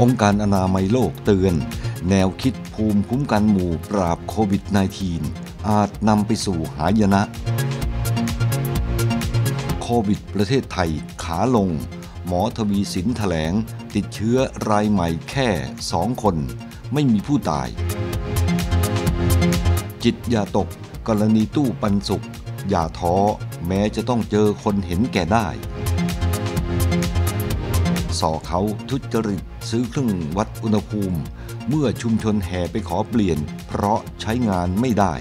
องค์การอนามัยโลกเตือนแนวคิดภูมิคุ้มกันหมู่ปราบโควิด -19 อาจนำไปสู่หายนะ โควิดประเทศไทยขาลง หมอทวีสินแถลงติดเชื้อรายใหม่แค่ 2 คน ไม่มีผู้ตาย จิตอย่าตกกรณีตู้ปันสุข อย่าท้อแม้จะต้องเจอคนเห็นแก่ได้ส่อเขาทุจริตซื้อเครื่องวัดอุณหภูมิ เมื่อชุมชนแห่ไปขอเปลี่ยนเพราะใช้งานไม่ได้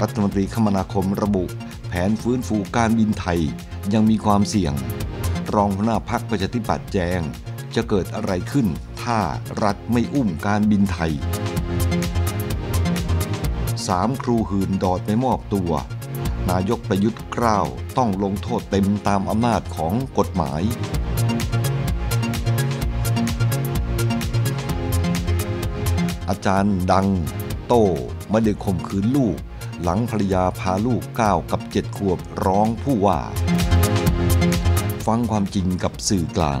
รัฐมนตรีคมนาคมระบุแผนฟื้นฟูการบินไทยยังมีความเสี่ยง รองหัวหน้าพักประชาธิปัตย์แจงจะเกิดอะไรขึ้นถ้ารัฐไม่อุ้มการบินไทย สามครูหืนดอดไม่มอบตัวนายกประยุทธ์กล้าวต้องลงโทษเต็มตามอำนาจของกฎหมาย อาจารย์ดังโต้ไม่ได้ข่มขืนลูก หลังภรรยาพาลูกก้าวกับเจ็ดขวบร้องผู้ว่า ฟังความจริงกับสื่อกลาง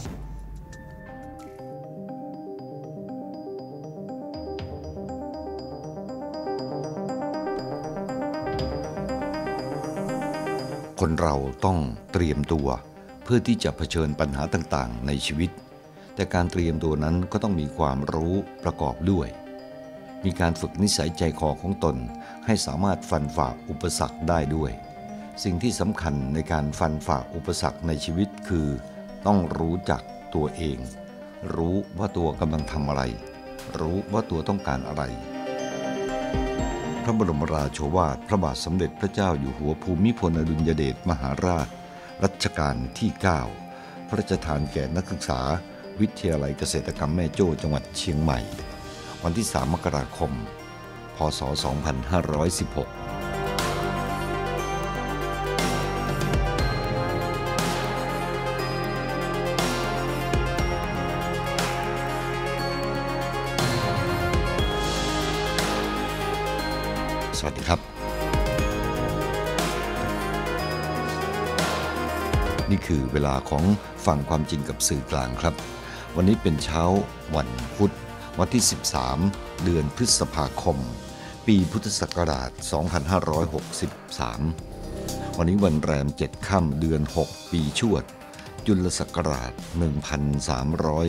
คนเราต้องเตรียมตัว เพื่อที่จะเผชิญปัญหาต่างๆ ในชีวิต แต่การเตรียมตัวนั้นก็ต้องมีความรู้ประกอบด้วย มีการฝึกนิสัยใจคอของตนให้สามารถฟันฝ่าอุปสรรคได้ด้วย สิ่งที่สำคัญในการฟันฝ่าอุปสรรคในชีวิตคือต้องรู้จักตัวเอง รู้ว่าตัวกำลังทำอะไร รู้ว่าตัวต้องการอะไร thank you พระบรมราโชวาท พระบาทสมเด็จพระเจ้าอยู่หัวภูมิพลอดุลยเดชมหาราช รัชกาลที่ 9 พระราชทานแก่นักศึกษาวิทยาลัยเกษตรกรรมแม่โจ้ จังหวัดเชียงใหม่ วันที่ 3 มกราคม พศ 2516นี่คือเวลาของฟังความจริงกับสื่อกลางครับ วันนี้เป็นเช้าวันพุธวันที่ 13 เดือนพฤษภาคม ปีพุทธศักราช2563 วันนี้วันแรม7ค่ำเดือน 6 ปีชวด จุลศักราช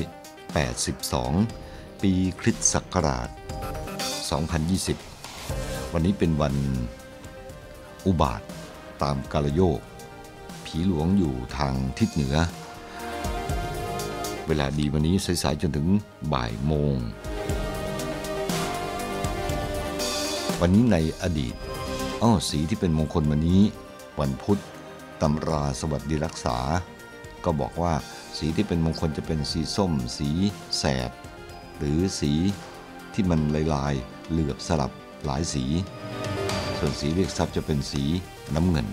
1382 ปีคริสตศักราช 2020 วันนี้เป็นวันอุบาท ตามกาลโยกผีหลวงอยู่ทางทิศเหนือ เวลาดีวันนี้สายๆจนถึงบ่ายโมง วันนี้ในอดีตอ้อสีที่เป็นมงคลวันนี้ วันพุธตำราสวัสดีรักษา ก็บอกว่าสีที่เป็นมงคลจะเป็นสีส้ม สีแสด หรือสีที่มันลายๆเหลือบสลับหลายสี ส่วนสีเรียกทรัพย์จะเป็นสีน้ำเงิน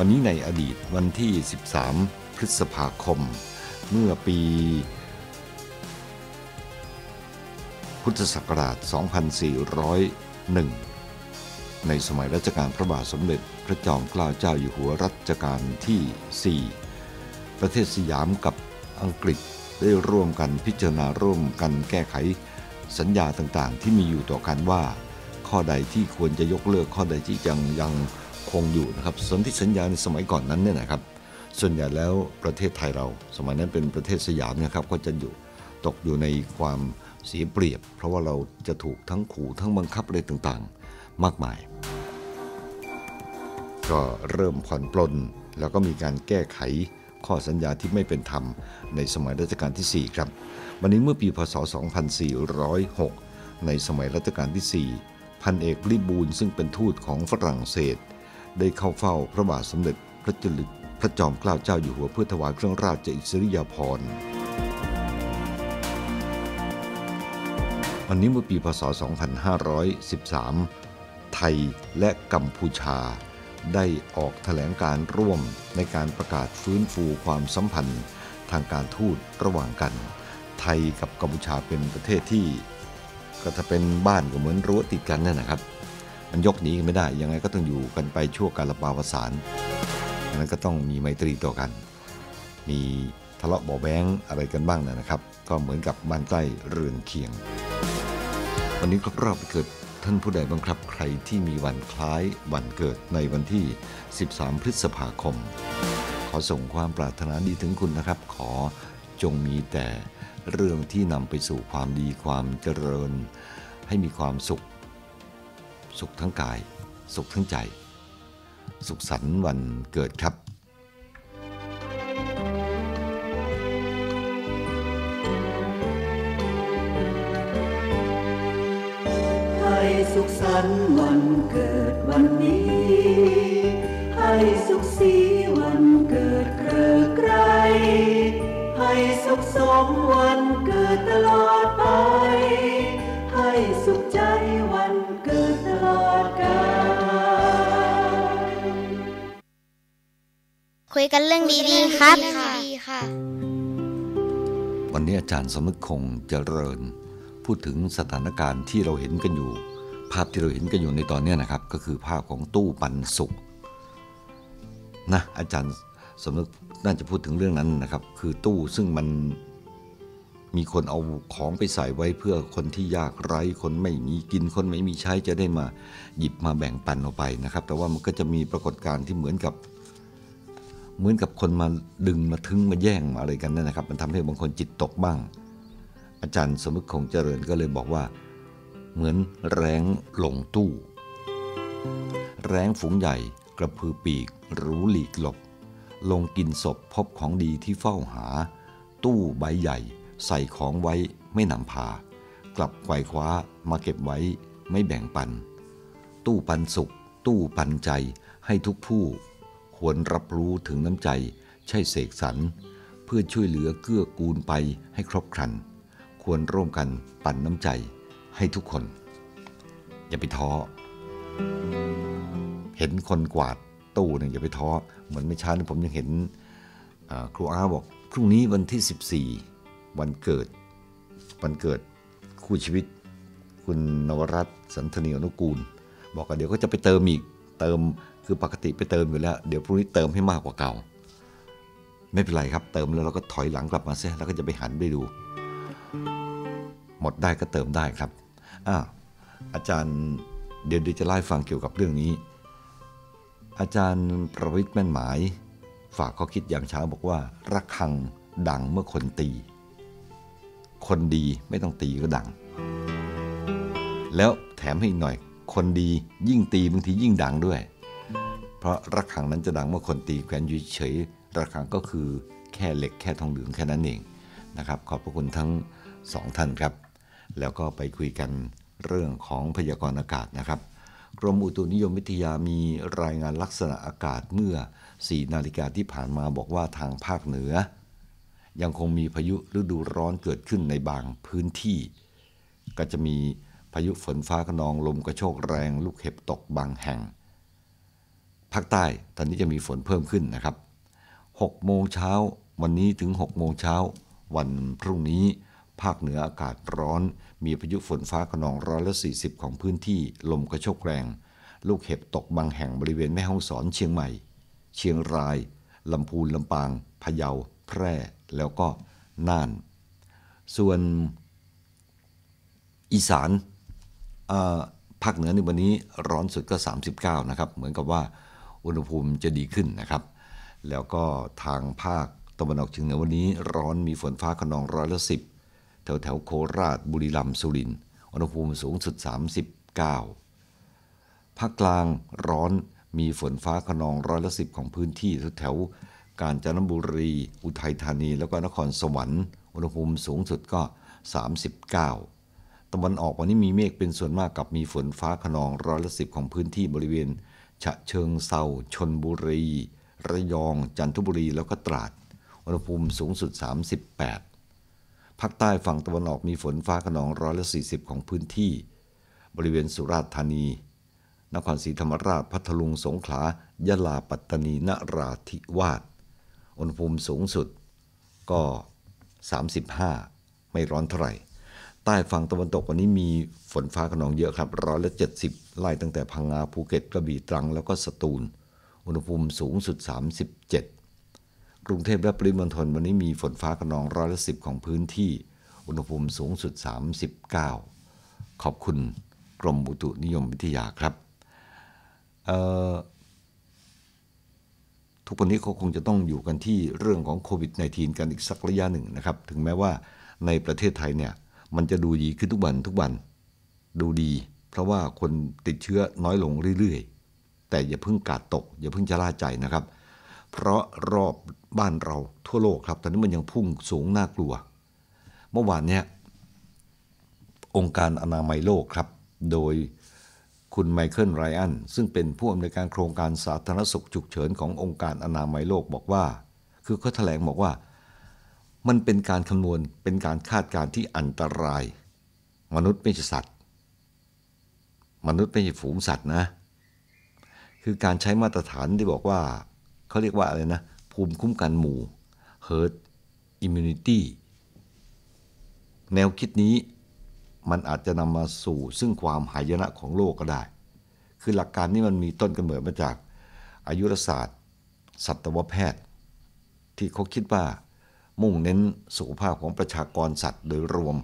วันนี้ในอดีตวันที่ 13 พฤษภาคม เมื่อปี พุทธศักราช 2401 ในสมัยรัชกาลพระบาทสมเด็จพระจอมเกล้าเจ้าอยู่หัวรัชกาลที่ 4 ประเทศสยามกับอังกฤษได้ร่วมกันพิจารณาร่วมกันแก้ไข สัญญาต่างๆ ที่มีอยู่ต่อกันว่า ข้อใดที่ควรจะยกเลิกข้อใดที่ยังยังคงอยู่นะครับสนธิสัญญาในสมัยก่อนนั้นเนี่ยนะครับ ส่วนใหญ่แล้วประเทศไทยเราสมัยนั้นเป็นประเทศสยามนะครับก็จะอยู่ตกอยู่ในความเสียเปรียบ เพราะว่าเราจะถูกทั้งขู่ทั้งบังคับอะไรต่างๆ มากมาย ก็เริ่มผ่อนปลนแล้วก็มีการแก้ไขข้อสัญญาที่ไม่เป็นธรรมในสมัยรัชกาลที่ 4 ครับ วันนี้เมื่อปีพศ2406 ในสมัยรัชกาลที่ 4 พันเอกริบูลซึ่งเป็นทูตของฝรั่งเศสได้เข้าเฝ้าพระบาทสมเด็จพระจุลพระจอมเกล้าเจ้าอยู่หัวเพื่อถวายเครื่องราชอิสริยาภรณ์อันนี้เมื่อปีพศ 2513 ไทยและกัมพูชา ได้ออกแถลงการร่วมในการประกาศฟื้นฟูความสัมพันธ์ทางการทูตระหว่างกัน ไทยกับกัมพูชาเป็นประเทศที่ ก็จะเป็นบ้านก็เหมือนรั้วติดกันนั่นนะครับมันยกหนีกันไม่ได้ยังไงก็ต้องอยู่กันไปชั่วการระปาวสารดังนั้นก็ต้องมีไมตรีต่อกัน มีทะเลาะบาแบงอะไรกันบ้างนะครับ ก็เหมือนกับบ้านใกล้เรือนเคียง วันนี้ครบรอบเกิดท่านผู้ใดบ้างครับ ใครที่มีวันคล้ายวันเกิดในวันที่ 13 พฤษภาคม ขอส่งความปรารถนาดีถึงคุณนะครับ ขอจงมีแต่เรื่องที่นำไปสู่ความดีความเจริญ ให้มีความสุขสุขทั้งกายสุขทั้งใจ สุขสันต์วันเกิดครับ ให้สุขสันต์วันเกิดวันนี้ ให้สุขสีวันเกิดเกลือไกรให้สุขสมวันเกิดตลอดไป ให้สุขคุยกันเรื่องดีๆครับวันนี้อาจารย์สมึกคงเจริญ พูดถึงสถานการณ์ที่เราเห็นกันอยู่ ภาพที่เราเห็นกันอยู่ในตอนนี้นะครับ ก็คือภาพของตู้ปันสุกนะอาจารย์สมนึกน่าจะพูดถึงเรื่องนั้นนะครับ คือตู้ซึ่งมันมีคนเอาของไปใส่ไว้เพื่อคนที่ยากไร้ คนไม่มีกิน คนไม่มีใช้จะได้มาหยิบมาแบ่งปันออกไปนะครับ แต่ว่ามันก็จะมีปรากฏการณ์ที่เหมือนกับ เหมือนกับคนมาดึงมาทึงมาแย่งมาอะไรกันนั่นนะครับ มันทำให้บางคนจิตตกบ้าง อาจารย์สมุขคงเจริญก็เลยบอกว่า เหมือนแรงหลงตู้ แรงฝูงใหญ่ กระพือปีก รู้หลีกหลบ ลงกินศพพบของดีที่เฝ้าหา ตู้ใบใหญ่ใส่ของไว้ไม่นำพา กลับไขวคว้ามาเก็บไว้ไม่แบ่งปัน ตู้ปันสุข ตู้ปันใจให้ทุกผู้ ควรรับรู้ถึงน้ำใจ ใช่เสกสรร เพื่อช่วยเหลือเกื้อกูลไปให้ครบครัน ควรร่วมกันปันน้ำใจให้ทุกคน อย่าไปท้อ เห็นคนกวาดตู้เนี่ยอย่าไปท้อ เหมือนไม่ช้านีผมยังเห็นครูอาบอกพรุ่งนี้วันที่ 14วันเกิด วันเกิด คู่ชีวิต คุณนวรัตสันธนีอนุกูล บอกว่าเดี๋ยวก็จะไปเติมอีก เติม คือปกติไปเติมอยู่แล้ว เดี๋ยวพรุ่งนี้เติมให้มากกว่าเก่า ไม่เป็นไรครับ เติมแล้วเราก็ถอยหลังกลับมาเสแล้วก็จะไปหันไปดู หมดได้ก็เติมได้ครับอ่าอาจารย์เดี๋ยวจะไล่ฟังเกี่ยวกับเรื่องนี้ อาจารย์ประวิทย์แม่นหมาย ฝากข้อคิดยามเช้าบอกว่า ระฆังดังเมื่อคนตีคนดีไม่ต้องตีก็ดัง แล้วแถมให้อีกหน่อยคนดียิ่งตีบางทียิ่งดังด้วย เพราะระฆังนั้นจะดังเมื่อคนตีแขวนอยู่เฉยระฆังก็คือแค่เหล็กแค่ทองเหลืองแค่นั้นเองนะครับ ขอบพระคุณทั้งสองท่านครับ แล้วก็ไปคุยกันเรื่องของพยากรณ์อากาศนะครับ กรมอุตุนิยมวิทยามีรายงานลักษณะอากาศเมื่อ 4 นาฬิกาที่ผ่านมาบอกว่าทางภาคเหนือยังคงมีพายุฤดูร้อนเกิดขึ้นในบางพื้นที่ ก็จะมีพายุฝนฟ้าขนองลมกระโชกแรง ลูกเห็บตกบางแห่ง ภาคใต้ ตอนนี้จะมีฝนเพิ่มขึ้นนะครับ6โมงเช้าวันนี้ถึง6โมงเช้า วันพรุ่งนี้ ภาคเหนืออากาศร้อน มีพายุฝนฟ้าขนองร้อยละ 40 ของพื้นที่ ลมกระโชกแรง ลูกเห็บตกบางแห่งบริเวณแม่ฮ่องสอนเชียงใหม่ เชียงราย ลำพูน ลำปาง พะเยา แพร่แล้วก็น่าน ส่วนอีสานภาคเหนือในวันนี้ร้อนสุดก็39 นะครับ เหมือนกับว่าอุณหภูมิจะดีขึ้นนะครับ แล้วก็ทางภาคตะวันออกเฉียงเหนือวันนี้ ร้อนมีฝนฟ้าขนองร้อยละสิบแถวแถวโคราช บุรีรัมย์สุรินทร์อุณหภูมิสูงสุด 39ภาคกลางร้อนมีฝนฟ้าขนองร้อยละสิบของพื้นที่แถวแถวกาญจนบุรี อุทัยธานี แล้วก็นครสวรรค์ อุณหภูมิสูงสุดก็ 39ตะวันออกวันนี้มีเมฆเป็นส่วนมากกับมีฝนฟ้าขนองร้อยละสิบของพื้นที่บริเวณ ฉะเชิงเซาชนบุรี ระยอง จันทบุรี แล้วก็ตราด อุณหภูมิสูงสุด 38ภาคใต้ฝั่งตะวันออกมีฝนฟ้าขนองร้อยละสีของพื้นที่บริเวณสุราษฎร์ธานี นครศรีธรรมราช พัทลุง สงขลา ยะลา ปัตตานี นราธิวาสอุณหภูมิสูงสุดก็ 35 ไม่ร้อนเท่าไหร่ใต้ฝั่งตะวันตกวันนี้มีฝนฟ้าขนองเยอะครับ ร้อยละเจ็ดสิบไล่ตั้งแต่พังงาภูเก็ตกระบี่ตรังแล้วก็สตูล อุณหภูมิสูงสุด 37กรุงเทพและปริมณฑลวันนี้มีฝนฟ้าขนองร้อยละสิบของพื้นที่ อุณหภูมิสูงสุด 39 ขอบคุณกรมอุตุนิยมวิทยาครับทุกวันนี้เขาคงจะต้องอยู่กันที่เรื่องของโควิด -19 กันอีกสักระยะหนึ่งนะครับ ถึงแม้ว่าในประเทศไทยเนี่ย มันจะดูดีขึ้นทุกวันทุกวัน ดูดี เพราะว่าคนติดเชื้อน้อยลงเรื่อย ๆ แต่อย่าเพิ่งกาดตก อย่าเพิ่งจะล่าใจนะครับ เพราะรอบบ้านเราทั่วโลกครับตอนนี้มันยังพุ่งสูงน่ากลัว เมื่อวานเนี่ยองค์การอนามัยโลกครับ โดยคุณไมเคิลไรอันซึ่งเป็นผู้อำนวยการโครงการสาธารณสุขฉุกเฉินขององค์การอนามัยโลกบอกว่า คือเขาแถลงบอกว่ามันเป็นการคำนวณเป็นการคาดการณ์ที่อันตราย มนุษย์ไม่ใช่สัตว์ มนุษย์ไม่ใช่ฝูงสัตว์นะ คือการใช้มาตรฐานที่บอกว่า เขาเรียกว่าอะไรนะ ภูมิคุ้มกันหมู่ herd immunity แนวคิดนี้มันอาจจะนำมาสู่ซึ่งความหายนะของโลกก็ได้ คือหลักการนี้มันมีต้นกำเนิดมาจากอายุรศาสตร์ สัตวแพทย์ ที่เขาคิดว่า มุ่งเน้นสุขภาพของประชากรสัตว์โดยรวม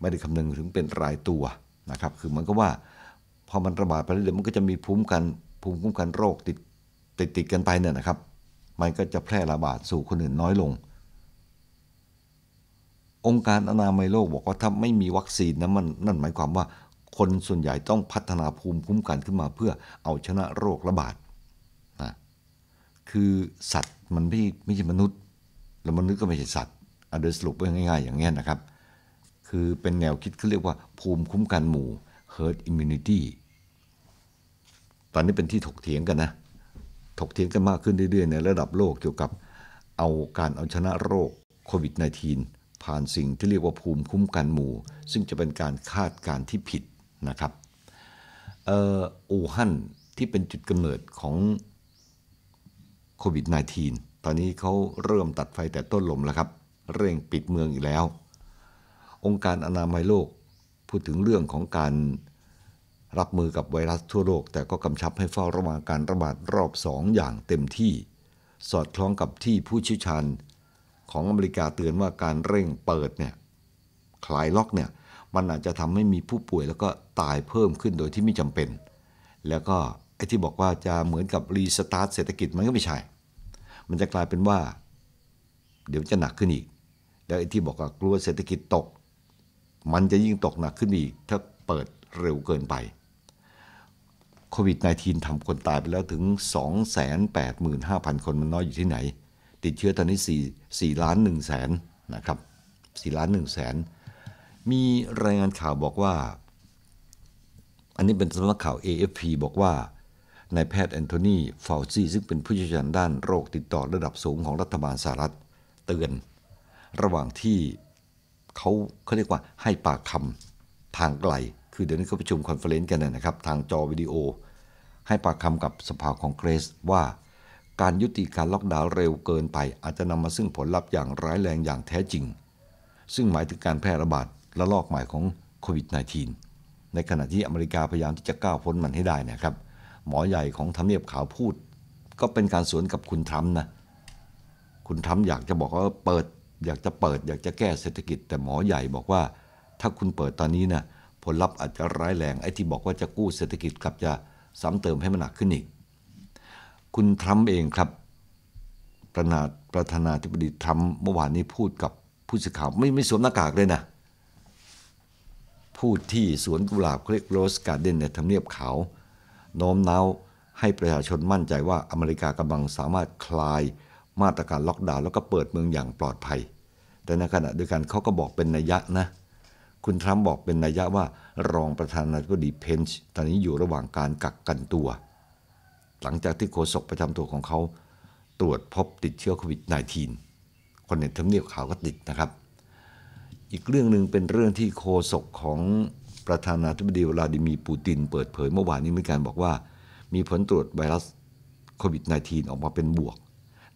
ไม่ได้คำนึงถึงเป็นรายตัวนะครับ คือมันก็ว่า พอมันระบาดไปเรื่อยมันก็จะมีภูมิกันภูมิคุ้มกันโรคติดติดกันไปเนี่ยนะครับ มันก็จะแพร่ระบาดสู่คนอื่นน้อยลงองค์การอนามัยโลก บอกว่าถ้าไม่มีวัคซีนนะมันนั่นหมายความว่าคนส่วนใหญ่ต้องพัฒนาภูมิคุ้มกันขึ้นมาเพื่อเอาชนะโรคระบาดนะคือสัตว์มันไม่ไม่ใช่มนุษย์ แล้วมนุษย์ก็ไม่ใช่สัตว์อาเดยสรุปไปง่ายๆ อย่างนี้นะครับ คือเป็นแนวคิดเขาเรียกว่าภูมิคุ้มกันหมู่ herd immunity ตอนนี้เป็นที่ถกเถียงกันนะ ถกเถียงกันมากขึ้นเรื่อยๆในระดับโลกเกี่ยวกับเอาการเอาชนะโรคโควิด -19 ผ่านสิ่งที่เรียกว่า ภูมิคุ้มกันหมู่ ซึ่งจะเป็นการคาดการที่ผิดนะครับอู่ฮั่นที่เป็นจุดกำเนิดของโควิด -19 ตอนนี้เขาเริ่มตัดไฟแต่ต้นลมแล้วครับ เร่งปิดเมืองอีกแล้ว องค์การอนามัยโลกพูดถึงเรื่องของการรับมือกับไวรัสทั่วโลก แต่ก็กำชับให้เฝ้าระวังการระบาดรอบสองอย่างเต็มที่สอดคล้องกับที่ผู้ชี่ยวชาญของอเมริกาเตือนว่าการเร่งเปิดเนี่ยคลายล็อกเนี่ยมันอาจจะทำให้มีผู้ป่วยแล้วก็ตายเพิ่มขึ้นโดยที่ไม่จำเป็น แล้วก็ไอ้ที่บอกว่าจะเหมือนกับรีสตาร์ทเศรษฐกิจมันก็ไม่ใช่ มันจะกลายเป็นว่าเดี๋ยวจะหนักขึ้นอีก แล้วไอ้ที่บอกว่ากลัวเศรษฐกิจตก มันจะยิ่งตกหนักขึ้นอีกถ้าเปิดเร็วเกินไปโควิด -19 ทำคนตายไปแล้วถึง285,000 คนมันน้อยอยู่ที่ไหนติดเชื้อตอนนี้ 4 4 ล้าน1แสนนะครับ 4 ล้าน1แสนมีรายงานข่าวบอกว่า อันนี้เป็นสำนักข่าว AFP บอกว่านายแพทย์แอนโทนีฟาวซีซึ่งเป็นผู้เชี่ยวชาญด้านโรคติดต่อระดับสูงของรัฐบาลสหรัฐเตือน ระหว่างที่เขาเขาเรียกว่าให้ปากคำทางไกล คือเดี๋ยวนี้เขาประชุมคอนเฟลเลนซ์กันนะครับ ทางจอวิดีโอ ให้ปากคำกับสภาของเกรสว่าการยุติการล็อกดาวน์เร็วเกินไปอาจจะนำมาซึ่งผลลัพธ์อย่างร้ายแรงอย่างแท้จริง ซึ่งหมายถึงการแพร่ระบาดและลอกใหม่ของโควิด -19 ในขณะที่อเมริกาพยายามที่จะก้าวพ้นมันให้ได้นะครับ หมอใหญ่ของทำเนียบขาวพูดก็เป็นการสวนกับคุณทรัมป์นะคุณทรัมป์อยากจะบอกว่าเปิด อยากจะเปิด อยากจะแก้เศรษฐกิจ แต่หมอใหญ่บอกว่าถ้าคุณเปิดตอนนี้นะผลลัพธ์อาจจะร้ายแรงไอ้ที่บอกว่าจะกู้เศรษฐกิจกลับจะซ้ำเติมให้มันหนักขึ้นอีกคุณทรัมป์เองครับ ประนาประธานาธิบดีทรัมป์เมื่อวานนี้พูดกับผู้สื่อข่าว ไม่ไม่สวมหน้ากากเลยนะ พูดที่สวนกุหลาบเคลกโรสการ์เดนในทำเนียบขาว โน้มน้าวให้ประชาชนมั่นใจว่าอเมริกากำลังสามารถคลายมาตรการล็อกดาวน์แล้วก็เปิดเมืองอย่างปลอดภัย แต่ในขณะเดียวกันเขาก็บอกเป็นนัยยะนะ คุณทรัมป์บอกเป็นนัยยะว่า รองประธานาธิบดีเพนช์ตอนนี้อยู่ระหว่างการกักกันตัวหลังจากที่โฆษกประจำตัวของเขาตรวจพบติดเชื้อโควิด -19 คนในทำเนียบขาวก็ติดนะครับ อีกเรื่องหนึ่งเป็นเรื่องที่โฆษกของประธานาธิบดีวลาดิมีปูตินเปิดเผยเมื่อวานนี้มีการบอกว่ามีผลตรวจไวรัสโควิด -19 ออกมาเป็นบวก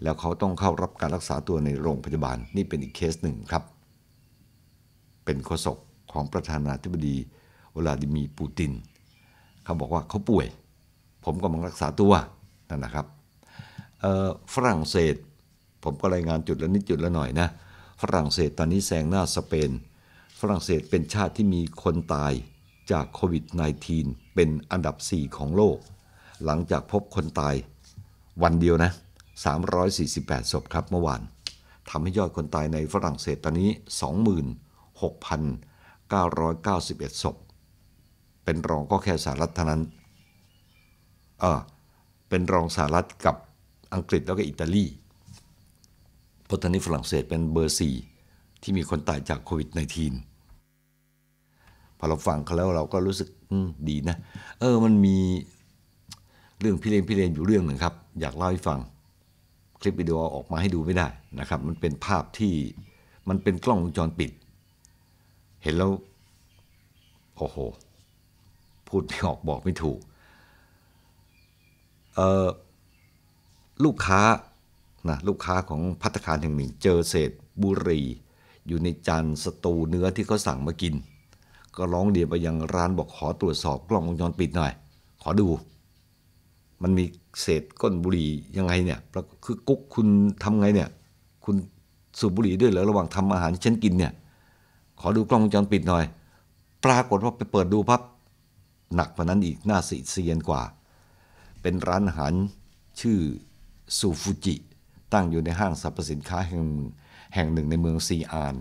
แล้วเขาต้องเข้ารับการรักษาตัวในโรงพยาบาลนี่เป็นอีกเคสหนึ่งครับ เป็นโฆษกของประธานาธิบดีวลาดิมีปูตินเขาบอกว่าเขาป่วยผมก็มังรักษาตัว นั่นนะครับ ฝรั่งเศสผมก็รายงานจุดละนิดจุดละหน่อยนะ ฝรั่งเศสตอนนี้แซงหน้าสเปนฝรั่งเศสเป็นชาติที่มีคนตายจากโควิด -19 เป็นอันดับ 4 ของโลก หลังจากพบคนตายวันเดียวนะ 348ศพครับเมื่อวานทำให้ยอดคนตายในฝรั่งเศสตอนนี้ 26,991ศพเป็นรองก็แค่สหรัฐเท่านั้นเป็นรองสหรัฐกับอังกฤษแล้วก็อิตาลีพราะตอนนี้ฝรั่งเศสเป็นเบอร์สี่ที่มีคนตายจากโควิด -19 พอเราฟังเขาแล้วเราก็รู้สึกดีนะ เออมันมีเรื่องพิเรนพิเรนอยู่เรื่องหนึ่งครับ อยากเล่าให้ฟัง คลิปวิดีโอออกมาให้ดูไม่ได้นะครับ มันเป็นภาพที่มันเป็นกล้องวงจรปิด เห็นแล้ว โอ้โห พูดไม่ออกบอกไม่ถูกลูกค้านะลูกค้าของพัตคารแห่งหนึ่ง เจอเศษบุหรี่อยู่ในจานสตูเนื้อที่เขาสั่งมากิน ก็ร้องเรียนไปยังร้านบอกขอตรวจสอบกล้องวงจรปิดหน่อย ขอดู มันมีเศษก้นบุหรี่ยังไงเนี่ยคือกุ๊กคุณทำไงเนี่ย คุณสูบบุหรี่ด้วยเหรอระหว่างทำอาหารที่ฉันกินเนี่ยขอดูกล้องวงจรปิดหน่อย ปรากฏว่าไปเปิดดูพับหนักกว่านั้นอีกหน้าสีเซียนกว่าเป็นร้านอาหารชื่อซูฟูจิ ตั้งอยู่ในห้างสรรพสินค้าแห่งแห่งหนึ่งในเมืองซีอาน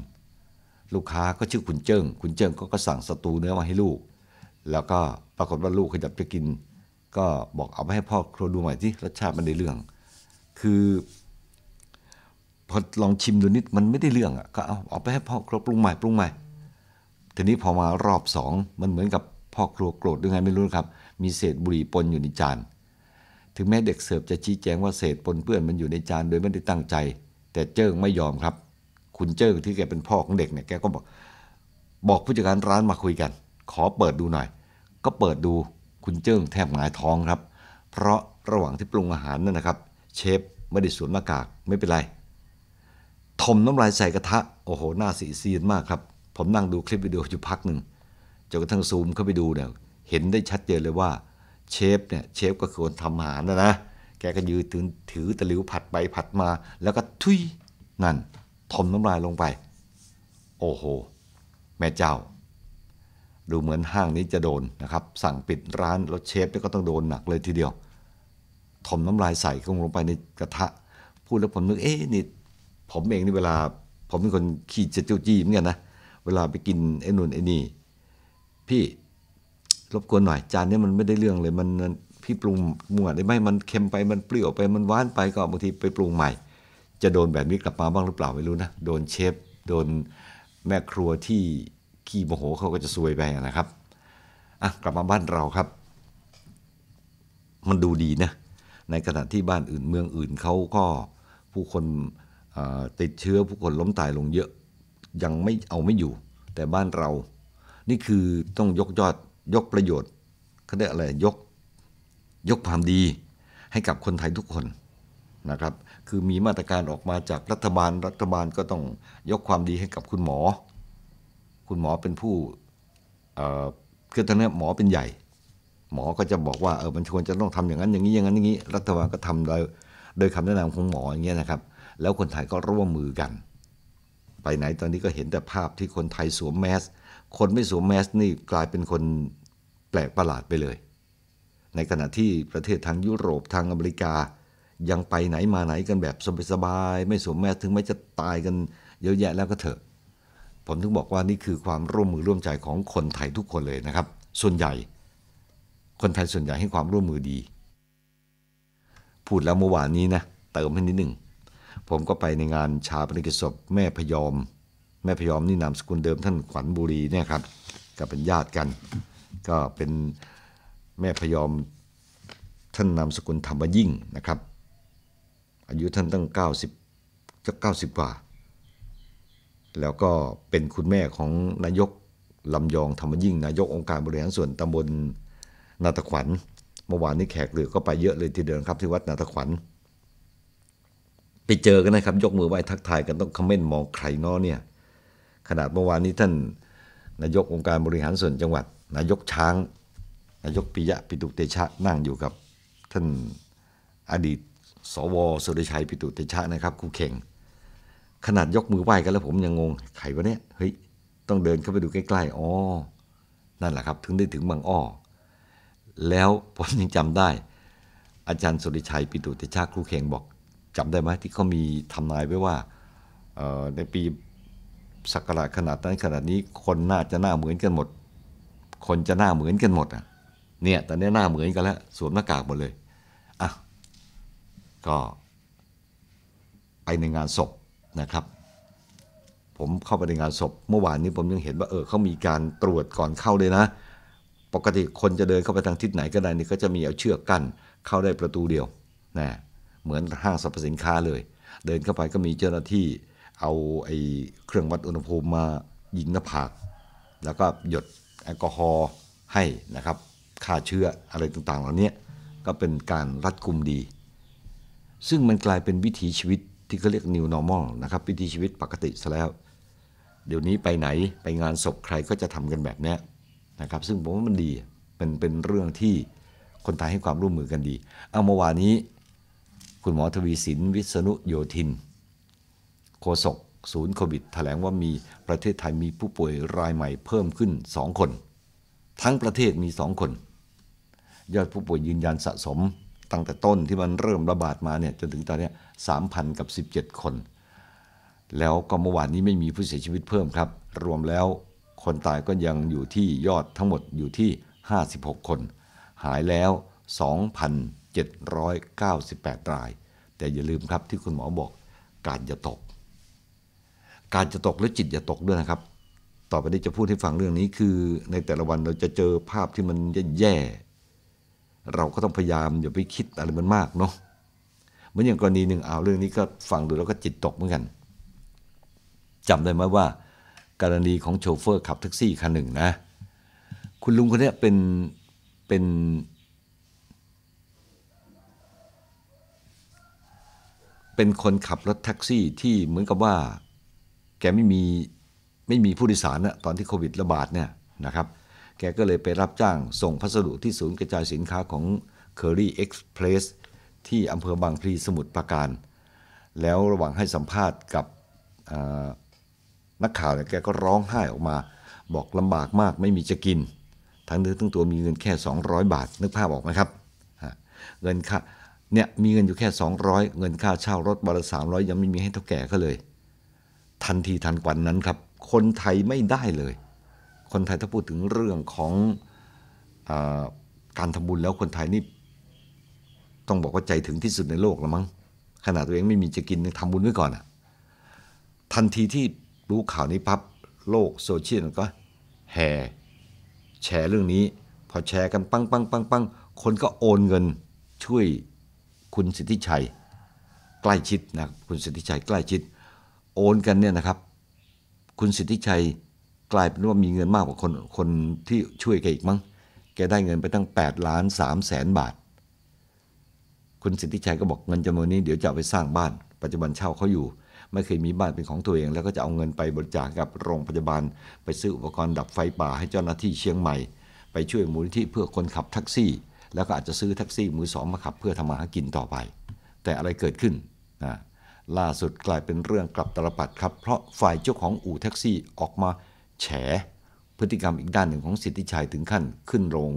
ลูกค้าก็ชื่อคุณเจิ้งคุณเจิ้งก็ก็สั่งสตูเนื้อมาให้ลูก แล้วก็ปรากฏว่าลูกขยับจะกิน ก็บอกเอาไปให้พ่อครัวดูหน่อยที่รสชาติมันได้เรื่อง คือพอลองชิมดูนิดมันไม่ได้เรื่องอ่ะก็เอาเอาไปให้พ่อครัวปรุงใหม่ปรุงใหม่ ทีนี้พอมารอบสองมันเหมือนกับพ่อครัวโกรธด้วยไงไม่รู้ครับ มีเศษบุหรี่ปนอยู่ในจานถึงแม้เด็กเสิร์ฟจะชี้แจงว่าเศษปนเปื้อนมันอยู่ในจานโดยไม่ได้ตั้งใจ แต่เจิ้งไม่ยอมครับ คุณเจิ้งที่แกเป็นพ่อของเด็กเนี่ยแกก็บอกบอกผู้จัดการร้านมาคุยกัน ขอเปิดดูหน่อย ก็เปิดดูคุณเจิ้งแทบหงายท้องครับ เพราะระหว่างที่ปรุงอาหารนั่นนะครับ เชฟไม่ได้สวมหน้ากาก ไม่เป็นไรถมน้ำลายใส่กระทะโอ้โหหน้าสีซีดมากครับผมนั่งดูคลิปวิดีโออยู่พักหนึ่งจนกระทั่งซูมเข้าไปดูเนี่ยเห็นได้ชัดเจนเลยว่าเชฟเนี่ยเชฟก็คือคนทำอาหารนะนะ แกก็ยืนถือถือตะหลิวผัดไปผัดมา แล้วก็ทุยนั่นทมน้ำลายลงไป โอ้โห แม่เจ้า ดูเหมือนห้างนี้จะโดนนะครับ สั่งปิดร้านแล้วเชฟก็ต้องโดนหนักเลยทีเดียวถมน้ำลายใส่ลงไปในกระทะ พูดแล้วผมนึก เอ๊ะนี่ ผมเองนี่เวลา ผมเป็นคนขี้จ้จี้เหมือนกันนะเวลาไปกินไอ้นุ่นไอ้นี่พี่รบกวนหน่อย จานนี้มันไม่ได้เรื่องเลยมันพี่ปรุงมั่วได้ไหมมันเค็มไปมันเปรี้ยวไป มันหวานไปก็บางทีไปปรุงใหม่ จะโดนแบบนี้กลับมาบ้างหรือเปล่า ไม่รู้นะ โดนเชฟ โดนแม่ครัวที่ขี้โมโหเขาก็จะซวยไปนะครับอ่ะกลับมาบ้านเราครับ มันดูดีนะ ในขณะที่บ้านอื่นเมืองอื่นเขาก็ผู้คนติดเชื้อผู้คนล้มตายลงเยอะ ยังไม่เอาไม่อยู่ แต่บ้านเรา นี่คือ ต้องยกยอดยกประโยชน์เขาเรียกอะไรยกยกความดีให้กับคนไทยทุกคนนะครับ คือมีมาตรการออกมาจากรัฐบาล รัฐบาลก็ต้องยกความดีให้กับคุณหมอ คุณหมอเป็นผู้คือตอนนี้หมอเป็นใหญ่ หมอก็จะบอกว่าเออมันควรจะต้องทำอย่างนั้น อย่างนี้อย่างนั้นอย่างนี้รัฐบาลก็ทำโดยโดยคำแนะนำของหมออย่างเงี้ยนะครับแล้วคนไทยก็ร่วมมือกัน ไปไหนตอนนี้ก็เห็นแต่ภาพที่คนไทยสวมแมสคนไม่สวมแมสนี่ กลายเป็นคนแปลกประหลาดไปเลย ในขณะที่ประเทศทางยุโรปทางอเมริกา ยังไปไหนมาไหนกันแบบสบายๆไม่สวมแมสถึงแม้จะตายกันเยอะแยะแล้วก็เถอะผมถึงบอกว่านี่คือความร่วมมือร่วมใจของคนไทยทุกคนเลยนะครับ ส่วนใหญ่คนไทยส่วนใหญ่ให้ความร่วมมือดีพูดแล้วเมื่อวานนี้นะเติมให้นิดหนึ่งผมก็ไปในงานชาปนกิจศพแม่พยอมแม่พยอมนี่นามสกุลเดิม ท่านขวัญบุรีเนี่ยครับก็เป็นญาติกัน ก็เป็นแม่พยอมท่านนามสกุลธรรมยิ่งนะครับ อายุท่านตั้ง90จะ90กว่า แล้วก็เป็นคุณแม่ของนายกลำยองธรรมยิ่ง นายกองค์การบริหารส่วนตำบลนาตะขวัญเมื่อวานนี้แขกเหลือก็ไปเยอะเลยทีเดียวครับ ที่วัดนาตะขวัญไปเจอกันนะครับยกมือไหว้ทักทายกันต้องคอมเมนต์มองใครน้อเนี่ยขนาดเมื่อวานนี้ ท่าน นายกองค์การบริหารส่วนจังหวัด นายกช้างนายกปิยะปิตุเตชะนั่งอยู่กับ ท่านอดีต สวสุริชัย ปิตุเตชะนะครับคู่เข่งขนาดยกมือไหว้กันแล้วผมยังงงไขวะเนี่ยเฮ้ย ต้องเดินเข้าไปดูใกล้ๆ อ๋อ นั่นแหละครับ ถึงได้ถึงบางอ้อแล้วผมยังจำได้ อาจารย์สุริชัย ปิตุเตชะครูเข่งบอกจำได้ไหมที่เขามีทำนายไว้ว่าในปีสักระขนาดนั้นขนาดนี้คนน่าจะหน้าเหมือนกันหมด คนจะหน้าเหมือนกันหมด อ่ะ เนี่ยตอนนี้หน้าเหมือนกันแล้วสวมหน้ากากหมดเลยอ่ะก็ ไปในงานศพนะครับ ผมเข้าไปในงานศพเมื่อวานนี้ผมยังเห็น ว่าเออเขามีการตรวจก่อนเข้าเลยนะ ปกติคนจะเดินเข้าไปทางทิศไหนก็ได้นี่ก็จะมีเอาเชือกกั้นเข้าได้ประตูเดียวนะเหมือนห้างสรรพสินค้าเลย เดินเข้าไปก็มีเจ้าหน้าที่เอาไอ้เครื่องวัดอุณหภูมิมายิงหน้าผาก แล้วก็หยดแอลกอฮอล์ให้นะครับฆ่าเชื้ออะไรต่างๆเหล่านี้ก็เป็นการรัดกุมดี ซึ่งมันกลายเป็นวิถีชีวิตที่เขาเรียก new normal นะครับวิถีชีวิตปกติซะแล้ว เดี๋ยวนี้ไปไหนไปงานศพใครก็จะทำกันแบบนี้นะครับซึ่งผมว่ามันดี เป็นเป็นเรื่องที่คนไทยให้ความร่วมมือกันดี เอาเมื่อวานนี้ คุณหมอทวีสินวิษณุโยธินโฆษกศูนย์โควิด แถลงว่ามีประเทศไทยมีผู้ป่วยรายใหม่เพิ่มขึ้น 2 คน ทั้งประเทศมี 2 คน ยอดผู้ป่วยยืนยันสะสมตั้งแต่ต้นที่มันเริ่มระบาดมาเนี่ย จนถึงตอนนี้3,000กับ17 คน แล้วก็เมื่อวานนี้ไม่มีผู้เสียชีวิตเพิ่มครับ รวมแล้วคนตายก็ยังอยู่ที่ยอดทั้งหมดอยู่ที่ 56 คน หายแล้ว 2,798ราย แต่อย่าลืมครับที่คุณหมอบอกการจะตกการจะตกและจิตอย่าตกด้วยนะครับ ต่อไปนี้จะพูดให้ฟังเรื่องนี้คือในแต่ละวันเราจะเจอภาพที่มันแย่ เราก็ต้องพยายาม อย่าไปคิดอะไรมันมากเนาะเหมือนอย่างกรณีหนึ่งเอาเรื่องนี้ก็ฟังดูแล้วก็จิตตกเหมือนกัน จำได้ไหมว่า กรณีของโชเฟอร์ขับแท็กซี่คันหนึ่งนะ คุณลุงคนนี้เป็น เป็น เป็นคนขับรถแท็กซี่ที่เหมือนกับว่าแกไม่มี ไม่มีผู้โดยสารนะตอนที่โควิดระบาดเนี่ยนะครับแกก็เลยไปรับจ้างส่งพัสดุที่ศูนย์กระจายสินค้าของ Curry Express ที่อำเภอบางพลีสมุทรปราการ แล้วระหว่างให้สัมภาษณ์กับนักข่าวเนี่ยแกก็ร้องไห้ออกมาบอกลำบากมากไม่มีจะกิน ทั้งเนื้อทั้งตัวมีเงินแค่ 200 บาท นึกภาพออกไหมครับเงินค่าเนี่ยมีเงินอยู่แค่ 200 เงินค่าเช่ารถ์ัามร้อยยังไม่มีให้เท่าแก่ก็เลยทันทีทันกวันนั้นครับ คนไทยไม่ได้เลย คนไทยถ้าพูดถึงเรื่องของอการทำบุญแล้วคนไทยนี่ต้องบอกว่าใจถึงที่สุดในโลกละมั้งขนาดตัวเองไม่มีจะกินทำบุญไว้ก่อนอะทันทีที่รู้ข่าวนี้พับโลก โซเชียลก็แห่ แชร์เรื่องนี้ พอแชร์กันปังปังปังปังคนก็โอนเงินช่วยคุณสิทธิชัยใกล้ชิดนะคุณสิทธิชัยใกล้ชิดโอนกันเนี่ยนะครับคุณสิทธิชัยกลายเป็นว่ามีเงินมากกว่าคนคนที่ช่วยแกอีกมั้ง แกได้เงินไปตั้ง8ล้าน3แสนบาท คุณสิทธิชัยก็บอกเงินจำนวนนี้เดี๋ยวจะไปสร้างบ้านปัจจุบันเช่าเขาอยู่ ไม่เคยมีบ้านเป็นของตัวเอง แล้วก็จะเอาเงินไปบริจาคกับโรงพยาบาลไปซื้ออุปกรณ์ดับไฟป่าให้เจ้าหน้าที่เชียงใหม่ ไปช่วยมูลนิธิเพื่อคนขับแท็กซี่ แล้วก็อาจจะซื้อแท็กซี่ มือสอง มาขับ เพื่อทำมาหากินต่อไป แต่อะไรเกิดขึ้นอ่าล่าสุดกลายเป็นเรื่องกลับตลปัดครับเพราะฝ่ายเจ้าของอู่แท็กซี่ออกมาแฉพฤติกรรมอีกด้านหนึ่งของสิทธิชัยถึงขั้นขึ้นโรง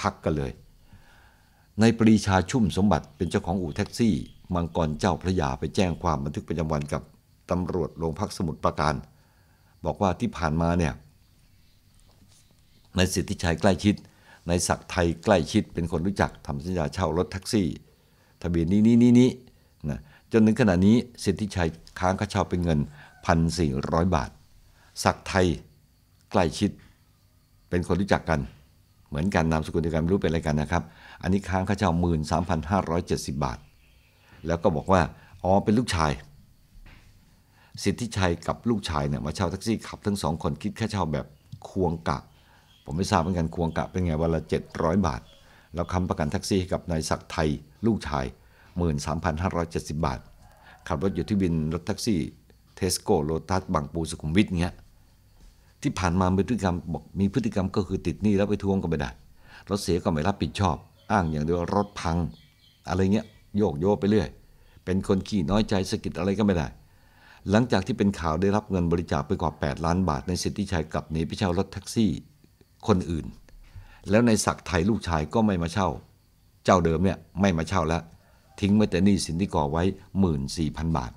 พักกันเลย ในปรีชาชุ่มสมบัติเป็นเจ้าของอู่แท็กซี่ มังกรเจ้าพระยาไปแจ้งความบันทึกประจำวันกับตำรวจโรงพักสมุทรปราการ บอกว่าที่ผ่านมาเนี่ยในสิทธิชัยใกล้ชิด ในศักไทยใกล้ชิดเป็นคนรู้จักทำสัญญาเช่ารถแท็กซี่ ทะเบียนนี้นี้นี้นี้นะจนถึงขณะนี้สิทธิชัย ค้างค่าเช่าเป็นเงิน 1,400 บาท ศักไทยใกล้ชิดเป็นคนรู้จักกัน เหมือนกัน นามสกุลเดียวกันไม่รู้เป็นอะไรกันนะครับ อันนี้ค้างค่าเช่า 13,570 บาท แล้วก็บอกว่าอ๋อเป็นลูกชาย สิทธิชัย กับลูกชายเนี่ยมาเช่าแท็กซี่ขับทั้งสองคนคิดค่าเช่าแบบ ควงกะ ผมไม่ทราบเหมือนกันควงกะเป็นไงวันละ700 บาทแล้วค้ำประกันแท็กซี่ให้กับนายศักไทยลูกชาย13,570 บาท ขับรถอยู่ที่วินรถแท็กซี่ เทสโก้โลตัสบางปู สุขุมวิทเงี้ยที่ผ่านมาพฤติกรรมบอกมีพฤติกรรมก็คือติดหนี้แล้วไปทวงก็ไม่ได้ รถเสียก็ไม่รับผิดชอบ อ้างอย่างเดียวรถพัง อะไรเงี้ยโยกโยกไปเรื่อย เป็นคนขี้น้อยใจสกิดอะไรก็ไม่ได้ หลังจากที่เป็นข่าวได้รับเงินบริจาคไปกว่า 8 ล้านบาท ในสิทธิชัยกลับหนีไปเช่ารถแท็กซี่คนอื่น แล้วในศักไทยลูกชายก็ไม่มาเช่า เจ้าเดิมเนี่ยไม่มาเช่าแล้วทิ้งไว้แต่นี่สินที่ก่อไว้หมื่นสี่พันบาท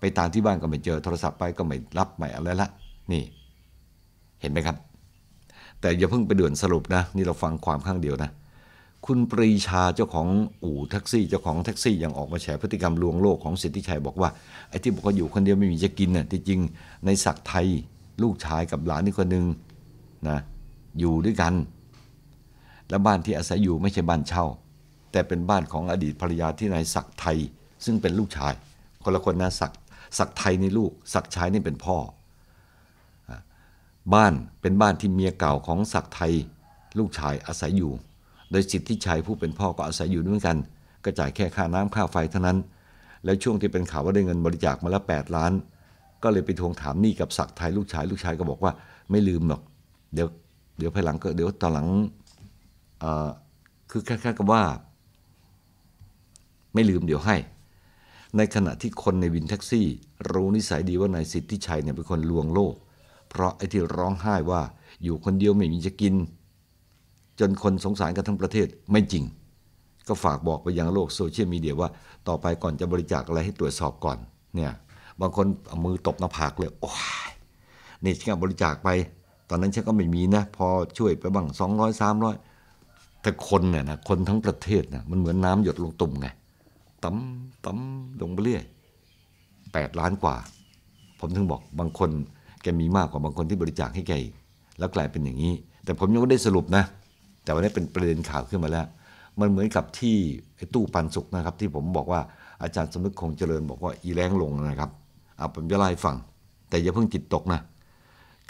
ไปตามที่บ้านก็ไม่เจอโทรศัพท์ไปก็ไม่รับไม่อะไรละ นี่ เห็นไหมครับ แต่อย่าเพิ่งไปด่วนสรุปนะ นี่เราฟังความข้างเดียวนะ คุณปรีชาเจ้าของอู่แท็กซี่ เจ้าของแท็กซี่ยังออกมาแฉพฤติกรรมลวงโลกของสิทธิชัยบอกว่าไอ้ที่บอกว่าอยู่คนเดียวไม่มีจะกินน่ะที่จริงในศักไทยลูกชายกับหลานนี่คนหนึ่งนะอยู่ด้วยกัน และบ้านที่อาศัยอยู่ไม่ใช่บ้านเช่าแต่เป็นบ้านของอดีตภรรยาที่นายศักไทย ซึ่งเป็นลูกชาย คนละคนนะศักศักไทยนี่ลูก ศักชายนี่เป็นพ่อ บ้านเป็นบ้านที่เมียเก่าของศักไทยลูกชายอาศัยอยู่ โดยสิทธิชัยผู้เป็นพ่อก็อาศัยอยู่ด้วยกันก็จ่ายแค่ค่าน้ำค่าไฟเท่านั้น แล้วช่วงที่เป็นข่าวว่าได้เงินบริจาคมาละ8ล้าน ก็เลยไปทวงถามหนี้กับศักไทยลูกชายลูกชายก็บอกว่าไม่ลืมหรอก เดี๋ยวเดี๋ยวภายหลังก็เดี๋ยวตอนหลังคือแค่แค่กับว่าไม่ลืมเดี๋ยวให้ ในขณะที่คนในวินแท็กซี่ รู้นิสัยดีว่านายสิทธิชัยเนี่ยเป็นคนลวงโลก เพราะไอ้ที่ร้องไห้ว่า อยู่คนเดียวไม่มีจะกิน จนคนสงสารกันทั้งประเทศไม่จริง ก็ฝากบอกไปยังโลกโซเชียลมีเดียว่า ต่อไปก่อนจะบริจาคอะไรให้ตรวจสอบก่อนเนี่ยบางคนเอามือตบหน้าผากเลยโอ้ยนี่ฉันบริจาคไป ตอนนั้นฉันก็ไม่มีนะ พอช่วยไปบ้างสองร้อยสามร้อยแต่คนเนี่ยนะคนทั้งประเทศนะมันเหมือนน้ำหยดลงตุ่มไงตั้มตั้มลงไปเรื่อยแปดล้านกว่า ผมถึงบอกบางคน แกมีมากกว่าบางคนที่บริจาคให้แก แล้วกลายเป็นอย่างนี้ แต่ผมยังไม่ได้สรุปนะ แต่วันนี้เป็นประเด็นข่าวขึ้นมาแล้ว มันเหมือนกับที่ไอ้ตู้ปันสุกนะครับ ที่ผมบอกว่าอาจารย์สมนึกคง เจริญ บอกว่าอีแรงลงนะครับเอาผมจะไล่ฟัง แต่อย่าเพิ่งจิตตกนะ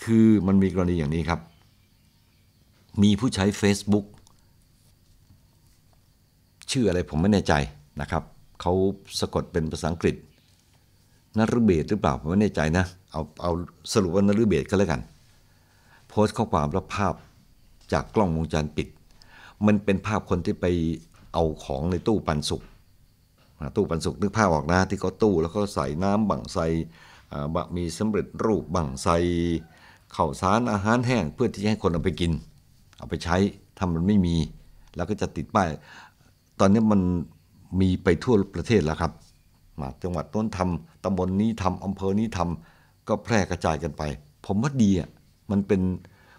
คือมันมีกรณีอย่างนี้ครับ มีผู้ใช้ Facebook ชื่ออะไรผมไม่แน่ใจนะครับเขาสะกดเป็นภาษาอังกฤษนรุเบศหรือเปล่าผมไม่แน่ใจนะเอาเอาสรุปว่านรุเบศก็แล้วกัน โพสต์ข้อความและภาพจากกล้องวงจรปิด มันเป็นภาพคนที่ไปเอาของในตู้ปันสุกตู้ปันสุกนึกภาพออกนะที่เขาตู้แล้วก็ใส่น้ำบังใส่บะมีสำเร็จรูปบังใส่ข้าวสารอาหารแห้งเพื่อที่จะให้คนเอาไปกิน เอาไปใช้ทำมันไม่มี แล้วก็จะติดป้าย ตอนนี้มันมีไปทั่วประเทศแล้วครับ มาจังหวัดต้นทำตำบลนนี้ทำอำเภอนี้ทำก็แพร่กระจายกันไป ผมว่าดีอ่ะ มันเป็น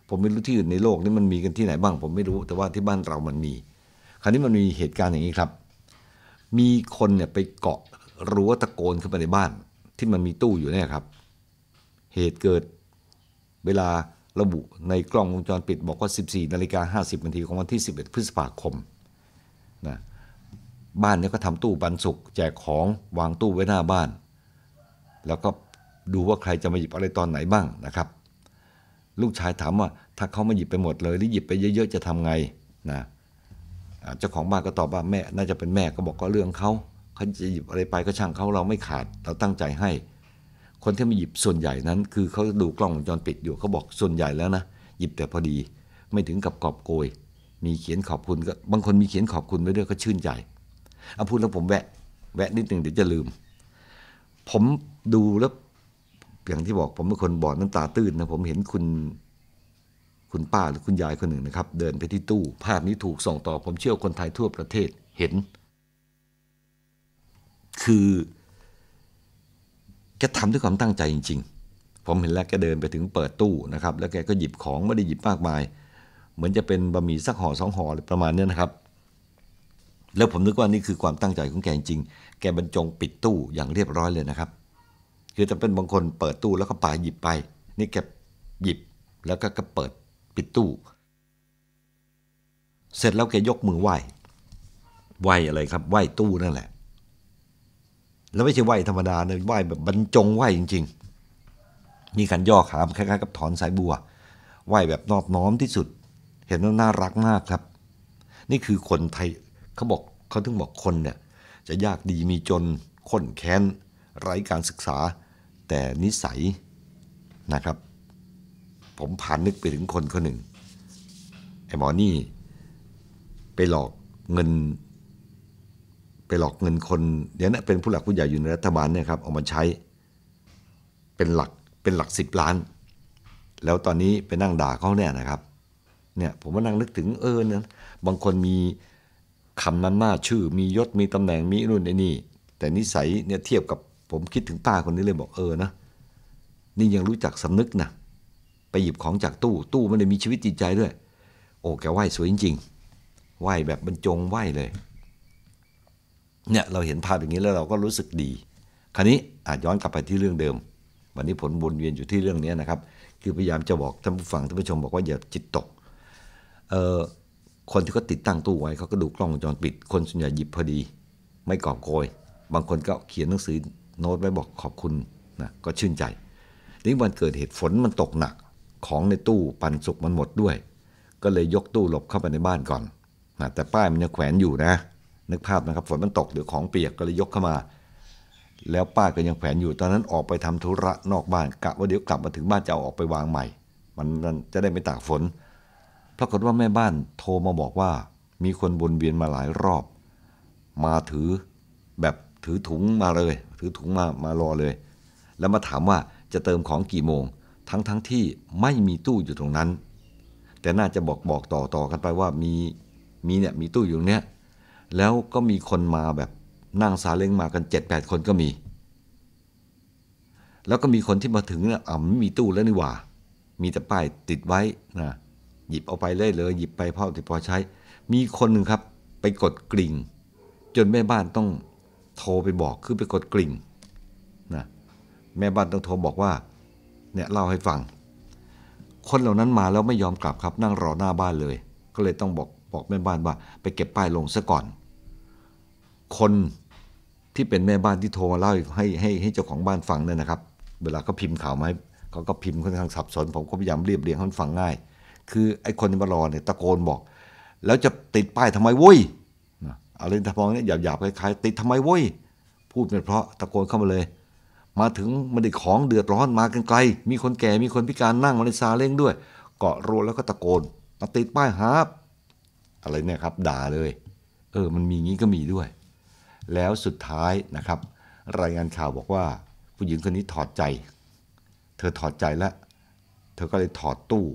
ผมไม่รู้ที่อื่นในโลกนี่มันมีกันที่ไหนบ้าง ผมไม่รู้ แต่ว่าที่บ้านเรามันมี คราวนี้มันมีเหตุการณ์อย่างนี้ครับ มีคนเนี่ยไปเกาะรั้วตะโกนเข้าไปในบ้าน ที่มันมีตู้อยู่เนี่ยครับ เหตุเกิดเวลาระบุในกล้องวงจรปิด บอกว่า 14นาฬิกา 50นาทีของวันที่ 11 พฤษภาคม นะบ้านนี้ก็ทำตู้บรรสุกแจกของวางตู้ไว้หน้าบ้าน แล้วก็ดูว่าใครจะมาหยิบอะไรตอนไหนบ้างนะครับ ลูกชายถามว่าถ้าเขามาหยิบไปหมดเลยหรือหยิบไปเยอะๆจะทำไงนะเจ้าของบ้านก็ตอบว่าแม่น่าจะเป็นแม่ก็บอกก็เรื่องเขาเขาจะหยิบอะไรไปก็ช่างเขาเราไม่ขาดเราตั้งใจให้ คนที่มาหยิบส่วนใหญ่นั้น คือเขาดูกล้องวงจรปิดอยู่เขาบอกส่วนใหญ่แล้วนะ หยิบแต่พอดีไม่ถึงกับกอบโกยมีเขียนขอบคุณก็บางคนมีเขียนขอบคุณไปด้วยก็ชื่นใจเอาพูดแล้วผมแวะ แวะนิดหนึ่งเดี๋ยวจะลืม ผมดูแล้วอย่างที่บอก ผมเป็นคนบอดน้ำตาตื้นนะผมเห็นคุณคุณป้าหรือคุณยายคนหนึ่งนะครับ เดินไปที่ตู้ ภาพนี้ถูกส่งต่อ ผมเชื่อคนไทยทั่วประเทศเห็น คือแกทำด้วยความตั้งใจจริง ๆ ผมเห็นแล้วแกเดินไปถึงเปิดตู้นะครับ แล้วแกก็หยิบของไม่ได้หยิบมากมาย เหมือนจะเป็นบะหมี่สักห่อสองห่อประมาณนี้นะครับแล้วผมนึกว่านี่คือความตั้งใจของแกจริงแกบรรจงปิดตู้อย่างเรียบร้อยเลยนะครับ คือจะเป็นบางคนเปิดตู้แล้วก็ปาหยิบไป นี่แกหยิบแล้วก็ก็เปิดปิดตู้ เสร็จแล้วแกยกมือไหว้ ไหว้อะไรครับ ไหว้ตู้นั่นแหละ แล้วไม่ใช่ไหว้ธรรมดานะไหว้แบบบรรจงไหว้จริง ๆ มีการย่อขามคล้ายๆกับถอนสายบัว ไหว้แบบนอบน้อมที่สุด เห็นแล้วน่ารักมากครับ นี่คือคนไทยเขาบอกเขาถึงบอกคนเนี่ยจะยากดีมีจนข้นแค้นไร้การศึกษาแต่นิสัยนะครับ ผมผ่านนึกไปถึงคนคนหนึ่ง ไอ้หมอนี่ไปหลอกเงินไปหลอกเงินคนเดี๋ยวนะเป็นผู้หลักผู้ใหญ่อยู่ในรัฐบาลเนี่ยครับ เอามาใช้เป็นหลักเป็นหลักสิบล้าน แล้วตอนนี้ไปนั่งด่าเขาเนี่ยนะครับเนี่ยผมว่านั่งนึกถึงเออเนี่ยบางคนมีคำนันน้าชื่อมียศมีตำแหน่งมีนู่นไอ้นี่ แต่นิสัยเนี่ยเทียบกับผมคิดถึงป้าคนนี้เลยบอกเออนะ นี่ยังรู้จักสำนึกนะไปหยิบของจากตู้ ตู้มันเลยมีชีวิตจิตใจด้วย โอ้แกไหวสวยจริง ๆ ไหวแบบบรรจงไหวเลย เนี่ยเราเห็นภาพอย่างนี้แล้วเราก็รู้สึกดี คราวนี้ อาจย้อนกลับไปที่เรื่องเดิม วันนี้ผลวนเวียนอยู่ที่เรื่องนี้นะครับ คือพยายามจะบอกท่านผู้ฟังท่านผู้ชมบอกว่าอย่าจิตตก เออคนที่เขาติดตั้งตู้ไว้เขาก็ดูกล้องวงจรปิดคนส่วนใหญ่หยิบพอดี ไม่กอบโกยบางคนก็เขียนหนังสือโน้ตไว้บอกขอบคุณนะก็ชื่นใจนี่วันเกิดเหตุฝนมันตกหนัก ของในตู้ปันสุกมันหมดด้วย ก็เลยยกตู้หลบเข้าไปในบ้านก่อนนะแต่ป้ายมันยังแขวนอยู่นะ นึกภาพนะครับฝนมันตกเดี๋ยวของเปียกก็เลยยกเข้ามา แล้วป้ายก็ยังแขวนอยู่ ตอนนั้นออกไปทำธุระนอกบ้านกะว่าเดี๋ยวกลับมาถึงบ้านจะเอาออกไปวางใหม่ มันจะได้ไม่ตากฝนปรากฏว่าแม่บ้านโทรมาบอกว่า มีคนวนเวียนมาหลายรอบ มาถือแบบถือถุงมาเลย ถือถุงมามารอเลย แล้วมาถามว่าจะเติมของกี่โมง ทั้งทั้งที่ไม่มีตู้อยู่ตรงนั้น แต่น่าจะบอกบอกต่อต่อกันไปว่ามีมีเนี่ยมีตู้อยู่เนี้ยแล้วก็มีคนมาแบบนั่งซาเล้งมากัน 7-8 คนก็มี แล้วก็มีคนที่มาถึงเนี่ยอ๋อไม่มีตู้แล้วนี่หว่า มีแต่ป้ายติดไว้นะหยิบเอาไปเลยเลยหยิบไปพ่อที่พอใช้ มีคนหนึ่งครับไปกดกลิ่ง จนแม่บ้านต้องโทรไปบอก คือไปกดกลิ่งนะ แม่บ้านต้องโทรบอกว่า เนี่ยเล่าให้ฟัง คนเหล่านั้นมาแล้วไม่ยอมกลับครับนั่งรอหน้าบ้านเลย ก็เลยต้องบอกบอกแม่บ้านว่าไปเก็บป้ายลงซะก่อน คนที่เป็นแม่บ้านที่โทรมาเล่าให้ให้ให้เจ้าของบ้านฟังเนี่ยนะครับ เวลาก็พิมพ์ข่าวมาเขาก็พิมพ์ค่อนข้างสับสน ผมก็พยายามเรียบเรียงให้ฟังง่ายคือไอ้คนที่มารอเนี่ยตะโกน บอก แล้วจะติดป้ายทำไมวุ้ยอะไรทำนองนี้หยาบ ๆ คล้าย ๆ ติดทำไมวุ้ยพูดเป็นเพราะตะโกนเข้ามาเลย มาถึงมันได้ของเดือดร้อนมากันไกล มีคนแก่มีคนพิการนั่ง มาในซาเล้งด้วย เกาะรัวแล้วก็ตะโกนมาติดป้ายหาอะไรเนี่ยครับ ด่าเลย เออมันมีงี้ก็มีด้วย แล้วสุดท้ายนะครับ รายงานข่าวบอกว่า ผู้หญิงคนนี้ถอดใจ เธอถอดใจแล้วเธอก็เลยถอดตู้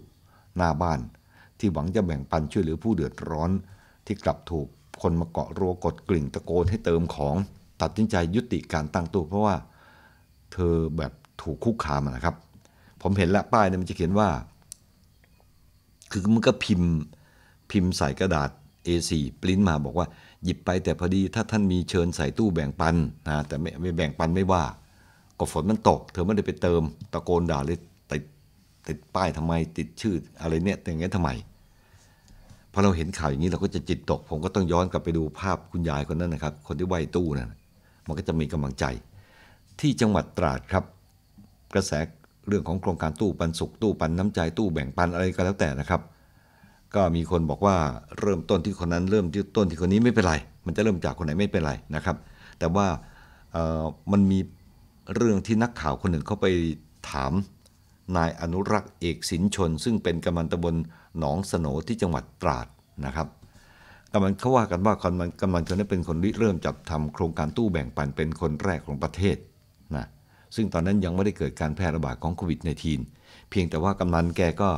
หน้าบ้านที่หวังจะแบ่งปันช่วยเหลือผู้เดือดร้อนที่กลับถูกคนมาเกาะรัวกดกลิ่งตะโกนให้เติมของ ตัดสินใจยุติการตั้งตู้เพราะว่าเธอแบบถูกคุกคามนะครับ ผมเห็นละป้ายเนี่ยมันจะเขียนว่า คือมันก็พิมพ์พิมพ์ใส่กระดาษ A4 ปริ้นมาบอกว่าหยิบไปแต่พอดีถ้าท่านมีเชิญใส่ตู้แบ่งปันนะแต่ไม่แบ่งปันไม่ว่าก็ฝนมันตก เธอไม่ได้ไปเติมตะโกนด่าเลยติดป้ายทำไมติดชื่ออะไรเนี่ยอย่างงี้ททำไม พอเราเห็นข่าวอย่างนี้เราก็จะจิตตก ผมก็ต้องย้อนกลับไปดูภาพคุณยายคนนั้นนะครับ คนที่ไหวตู้นะมันก็จะมีกำลังใจ ที่จังหวัดตราดครับ กระแสเรื่องของโครงการตู้ปันสุขตู้ปันน้ำใจตู้แบ่งปันอะไรก็แล้วแต่นะครับ ก็มีคนบอกว่าเริ่มต้นที่คนนั้น เริ่มที่ต้นที่คนนี้ไม่เป็นไร มันจะเริ่มจากคนไหนไม่เป็นไรนะครับ แต่ว่ามันมีเรื่องที่นักข่าวคนหนึ่งเขาไปถามนายอนุรักษ์เอกสินชน ซึ่งเป็นกำมันตบลหนองสนที่จังหวัดตราดนะครับกำมันเขาว่ากันว่าคนมันกำมันคนนี้เป็นคนริเริ่มจับทำโครงการตู้แบ่งปันเป็นคนแรกของประเทศนะซึ่งตอนนั้นยังไม่ได้เกิดการแพร่ระบาดของโควิด -19 เพียงแต่ว่ากำมันแกก็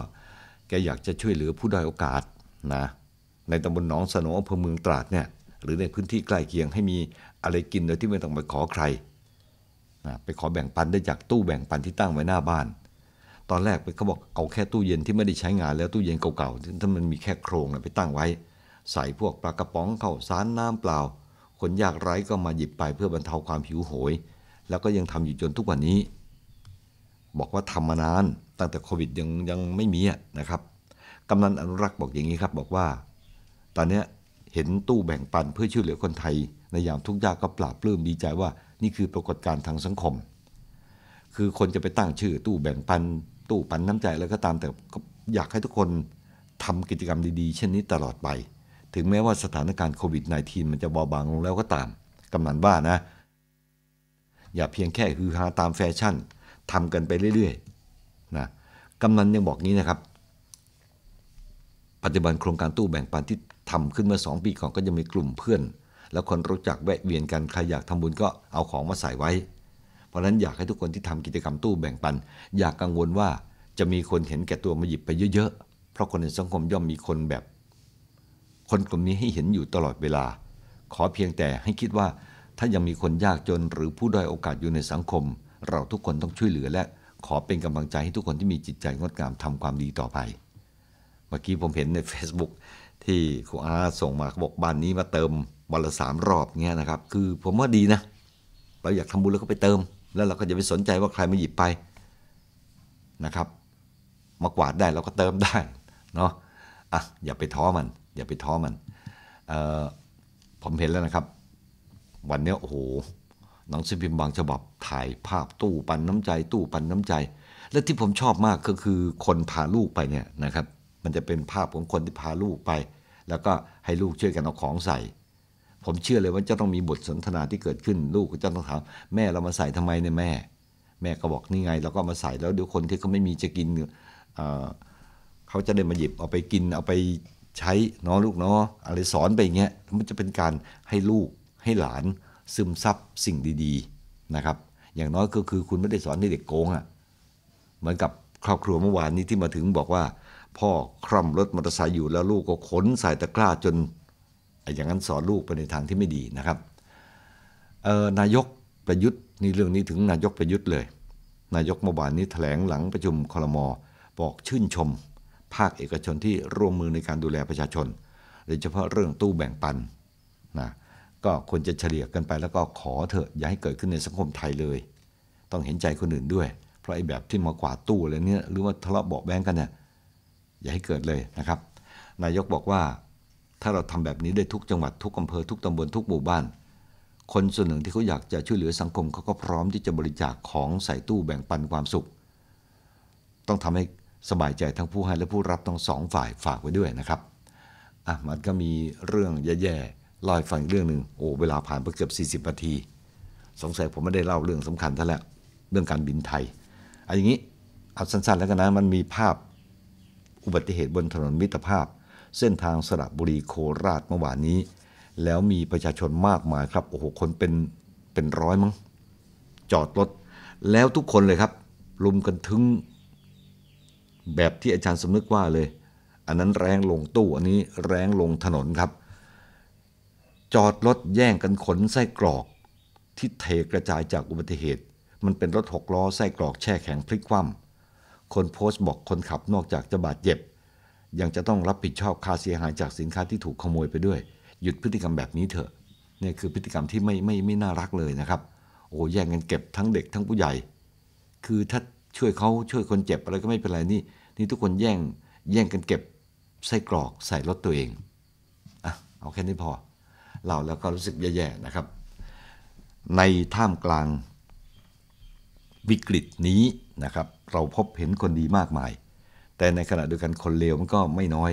แกอยากจะช่วยเหลือผู้ด้อยโอกาสนะในตำบลหนองสนอำเภอเมืองตราดเนี่ยหรือในพื้นที่ใกล้เคียง ให้มีอะไรกินโดยที่ไม่ต้องไปขอใครนะไปขอแบ่งปันได้จากตู้แบ่งปันที่ตั้งไว้หน้าบ้านตอนแรกไปเขาบอกเอาแค่ตู้เย็นที่ไม่ได้ใช้งานแล้วตู้เย็นเก่าๆถ้ามันมีแค่โครงไปตั้งไว้ใส่พวกปลากระป๋องเข้าสารน้ำเปล่า คนยากไร้ก็มาหยิบไปเพื่อบรรเทาความหิวโหย แล้วก็ยังทำอยู่จนทุกวันนี้ บอกว่าทำมานาน ตั้งแต่โควิดยังยังไม่มีนะครับกำนันอนุรักษ์บอกอย่างนี้ครับบอกว่าตอนนี้เห็นตู้แบ่งปันเพื่อช่วยเหลือคนไทย ในยามทุกยากก็ปราบปลื้มดีใจว่านี่คือปรากฏการณ์ทางสังคม คือคนจะไปตั้งชื่อตู้แบ่งปันตู้ปันน้ำใจแล้วก็ตามแต่อยากให้ทุกคนทำกิจกรรมดีๆเช่นนี้ตลอดไป ถึงแม้ว่าสถานการณ์โควิด -19 มันจะเบาบางลงแล้วก็ตามกำนันว่านะอย่าเพียงแค่ฮือฮาตามแฟชั่นทำกันไปเรื่อยๆนะกำนันยังบอกงี้นะครับ ปัจจุบันโครงการตู้แบ่งปันที่ทำขึ้นเมื่อ2ปีก่อนก็จะมีกลุ่มเพื่อน และคนรู้จักแวะเวียนกัน ใครอยากทำบุญก็เอาของมาใส่ไว้เพราะฉะนั้นอยากให้ทุกคนที่ทำกิจกรรมตู้แบ่งปัน อยากกังวลว่าจะมีคนเห็นแก่ตัวมาหยิบไปเยอะๆ เพราะคนในสังคมย่อมมีคนแบบ คนกลุ่มนี้ให้เห็นอยู่ตลอดเวลา ขอเพียงแต่ให้คิดว่า ถ้ายังมีคนยากจนหรือผู้ด้อยโอกาสอยู่ในสังคม เราทุกคนต้องช่วยเหลือและขอเป็นกำลังใจให้ทุกคนที่มีจิตใจงดงามทำความดีต่อไป เมื่อกี้ผมเห็นใน Facebook ที่ครูอาส่งมาบอกบ้านนี้มาเติมวันละสามรอบเงี้ยนะครับ คือผมว่าดีนะ เราอยากทำบุญแล้วก็ไปเติมแล้วเราก็จะไปสนใจว่าใครมาหยิบไปนะครับ มากวาดได้เราก็เติมได้เนาะอ่ะอย่าไปท้อมัน อย่าไปท้อมันผมเห็นแล้วนะครับ วันนี้โอ้โหหนังสือพิมพ์บางฉบับถ่ายภาพตู้ปันน้ำใจตู้ปันน้ำใจ และที่ผมชอบมากก็คือคนพาลูกไปเนี่ยนะครับ มันจะเป็นภาพของคนที่พาลูกไป แล้วก็ให้ลูกช่วยกันเอาของใส่ผมเชื่อเลยว่าจะต้องมีบทสนทนาที่เกิดขึ้นลูกก็จะต้องถามแม่เรามาใส่ทำไมเนี่ยแม่ แม่ก็บอกนี่ไงเราก็มาใส่แล้วเดี๋ยวคนที่เขาไม่มีจะกินเขาจะได้มาหยิบเอาไปกินเอาไปใช้เนาะลูกเนาะอะไรสอนไปอย่างเงี้ย มันจะเป็นการให้ลูกให้หลาน ซึมซับสิ่งดี ๆนะครับ อย่างน้อยก็คือคุณไม่ได้สอนให้เด็กโกงอะ่ะเหมือนกับครอบครัวเมื่อวานนี้ที่มาถึงบอกว่า พ่อคร่ำรถมอเตอร์ไซค์อยู่แล้วลูกก็ขนใส่ตะกร้าจนอย่างนั้นสอนลูกไปในทางที่ไม่ดีนะครับ นายกประยุทธ์นี่เรื่องนี้ถึงนายกประยุทธ์เลย นายกเมื่อวานนี้แถลงหลังประชุมคลมบอกชื่นชมภาคเอกชนที่ร่วมมือในการดูแลประชาชนโดยเฉพาะเรื่องตู้แบ่งปันนะก็ควรจะเฉลี่ยกันไป แล้วก็ขอเถอะอย่าให้เกิดขึ้นในสังคมไทยเลย ต้องเห็นใจคนอื่นด้วยเพราะไอ้แบบที่มากวาดตู้อะไรเนี่ยหรือว่าทะเลาะเบาแบงกันเนี่ยอย่าให้เกิดเลยนะครับ นายกบอกว่าถ้าเราทำแบบนี้ ได้ทุกจังหวัดทุกอำเภอทุกตำบลทุกหมู่บ้าน คนส่วนหนึ่งที่เขาอยากจะช่วยเหลือสังคมเขาก็พร้อมที่จะบริจาคของใส่ตู้แบ่งปันความสุข ต้องทำให้สบายใจทั้งผู้ให้และผู้รับทั้งสองฝ่ายฝากไว้ด้วยนะครับ อ่ะ มันก็มีเรื่องแย่ๆ ลอยฟังเรื่องหนึ่งโอ้เวลาผ่านไปเกือบ 40 นาที สงสัยผมไม่ได้เล่าเรื่องสำคัญท่าแล้วเรื่องการบินไทยเอาอย่างนี้เอาสั้นๆ แล้วกันนะ มันมีภาพอุบัติเหตุบนถนนมิตรภาพเส้นทางสระบุรีโคราชเมื่อวานนี้ แล้วมีประชาชนมากมายครับโอ้โหคนเป็นเป็นร้อยมั้งจอดรถแล้วทุกคนเลยครับ ลุมกันถึงแบบที่อาจารย์สมนึกว่าเลย อันนั้นแรงลงตู้อันนี้แรงลงถนนครับ จอดรถแย่งกันขนไส้กรอกที่เทกระจายจากอุบัติเหตุ มันเป็นรถหกล้อไส้กรอกแช่แข็งพลิกคว่ำคนโพสต์บอกคนขับ นอกจากจะบาดเจ็บยังจะต้องรับผิดชอบค่าเสียหายจากสินค้าที่ถูกขโมยไปด้วย หยุดพฤติกรรมแบบนี้เถอะนี่คือพฤติกรรมที่ไม่ไม่ไม่น่ารักเลยนะครับ โอ้แย่งกันเก็บทั้งเด็กทั้งผู้ใหญ่ คือถ้าช่วยเขาช่วยคนเจ็บอะไรก็ไม่เป็นไรนี่นี่ทุกคนแย่งแย่งกันเก็บไส้กรอกใส่รถตัวเองอ่ะเอาแค่นี้พอ เราแล้วก็รู้สึกแย่ๆนะครับ ในท่ามกลางวิกฤตนี้นะครับ เราพบเห็นคนดีมากมายแต่ในขณะเดียวกันคนเลวมันก็ไม่น้อย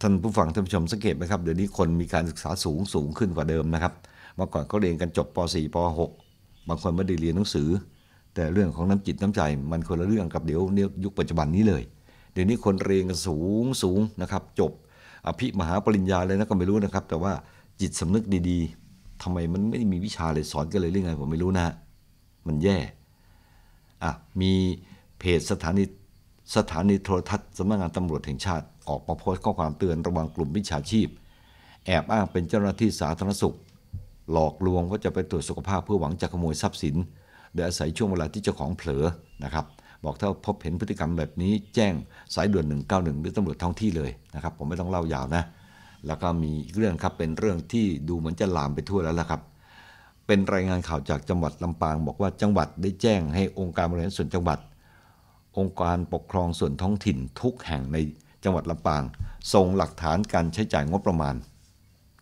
ท่านผู้ฟังท่านผู้ชมสังเกตไหมครับ เดี๋ยวนี้คนมีการศึกษาสูงสูงขึ้นกว่าเดิมนะครับเมื่อก่อนเขาเรียนกันจบป .4 ป .6 บางคนไม่ได้เรียนหนังสือ แต่เรื่องของน้ำจิตน้ำใจมันคนละเรื่องกับเดี๋ยวยุคปัจจุบันนี้เลย เดี๋ยวนี้คนเรียนกันสูงสูงนะครับ จบ อภิมหาปริญญาเลยนะก็ไม่รู้นะครับ แต่ว่าจิตสำนึกดีๆ ทำไมมันไม่มีวิชาเลยสอนกันเลยเรื่องไงผมไม่รู้นะ มันแย่ อ่ะ มีเพจสถานีสถานีโทรทัศน์สำนักงานตำรวจแห่งชาติ ออกมาโพสต์ข้อความเตือนระวังกลุ่มวิชาชีพ แอบอ้างเป็นเจ้าหน้าที่สาธารณสุข หลอกลวงว่าจะไปตรวจสุขภาพเพื่อหวังจะขโมยทรัพย์สินโดยอาศัยช่วงเวลาที่เจ้าของเผลอนะครับบอกถ้าพบเห็นพฤติกรรมแบบนี้แจ้งสายด่วน 191 หรือตำรวจท้องที่เลยนะครับผมไม่ต้องเล่ายาวนะแล้วก็มีอีกเรื่องครับเป็นเรื่องที่ดูเหมือนจะลามไปทั่วแล้วละครับเป็นรายงานข่าวจากจังหวัดลำปาง บอกว่าจังหวัดได้แจ้งให้องค์การบริหารส่วนจังหวัดองค์การปกครองส่วนท้องถิ่นทุกแห่งในจังหวัดลำปางส่งหลักฐานการใช้จ่ายงบประมาณ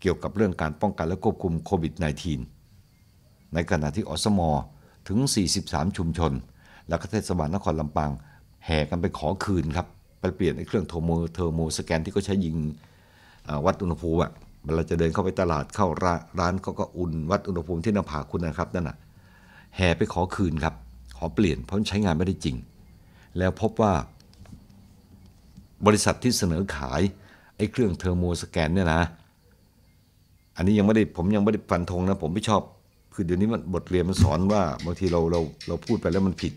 เกี่ยวกับเรื่องการป้องกันและควบคุมโควิด -19 ในขณะที่อสมอถึง 43 ชุมชน และเทศบาลนครลำปาง แห่กันไปขอคืนครับ ไปเปลี่ยนในเครื่องโทโมเทอร์โมสแกนที่เขาใช้ยิงวัดอุณหภูมิอะเวลาจะเดินเข้าไปตลาดเข้าร้านเขาก็อุ่นวัดอุณหภูมิที่หน้าผากคุณนะครับนั่นน่ะแห่ไปขอคืนครับขอเปลี่ยน เพราะใช้งานไม่ได้จริงแล้วพบว่าบริษัทที่เสนอขายไอ้เครื่องเทอร์โมสแกนเนี่ยนะอันนี้ยังไม่ได้ผมยังไม่ได้ฟันธงนะผมไม่ชอบ คือเดี๋ยวนี้มันบทเรียนมันสอนว่าบางทีเราเราเราพูดไปแล้วมันผิด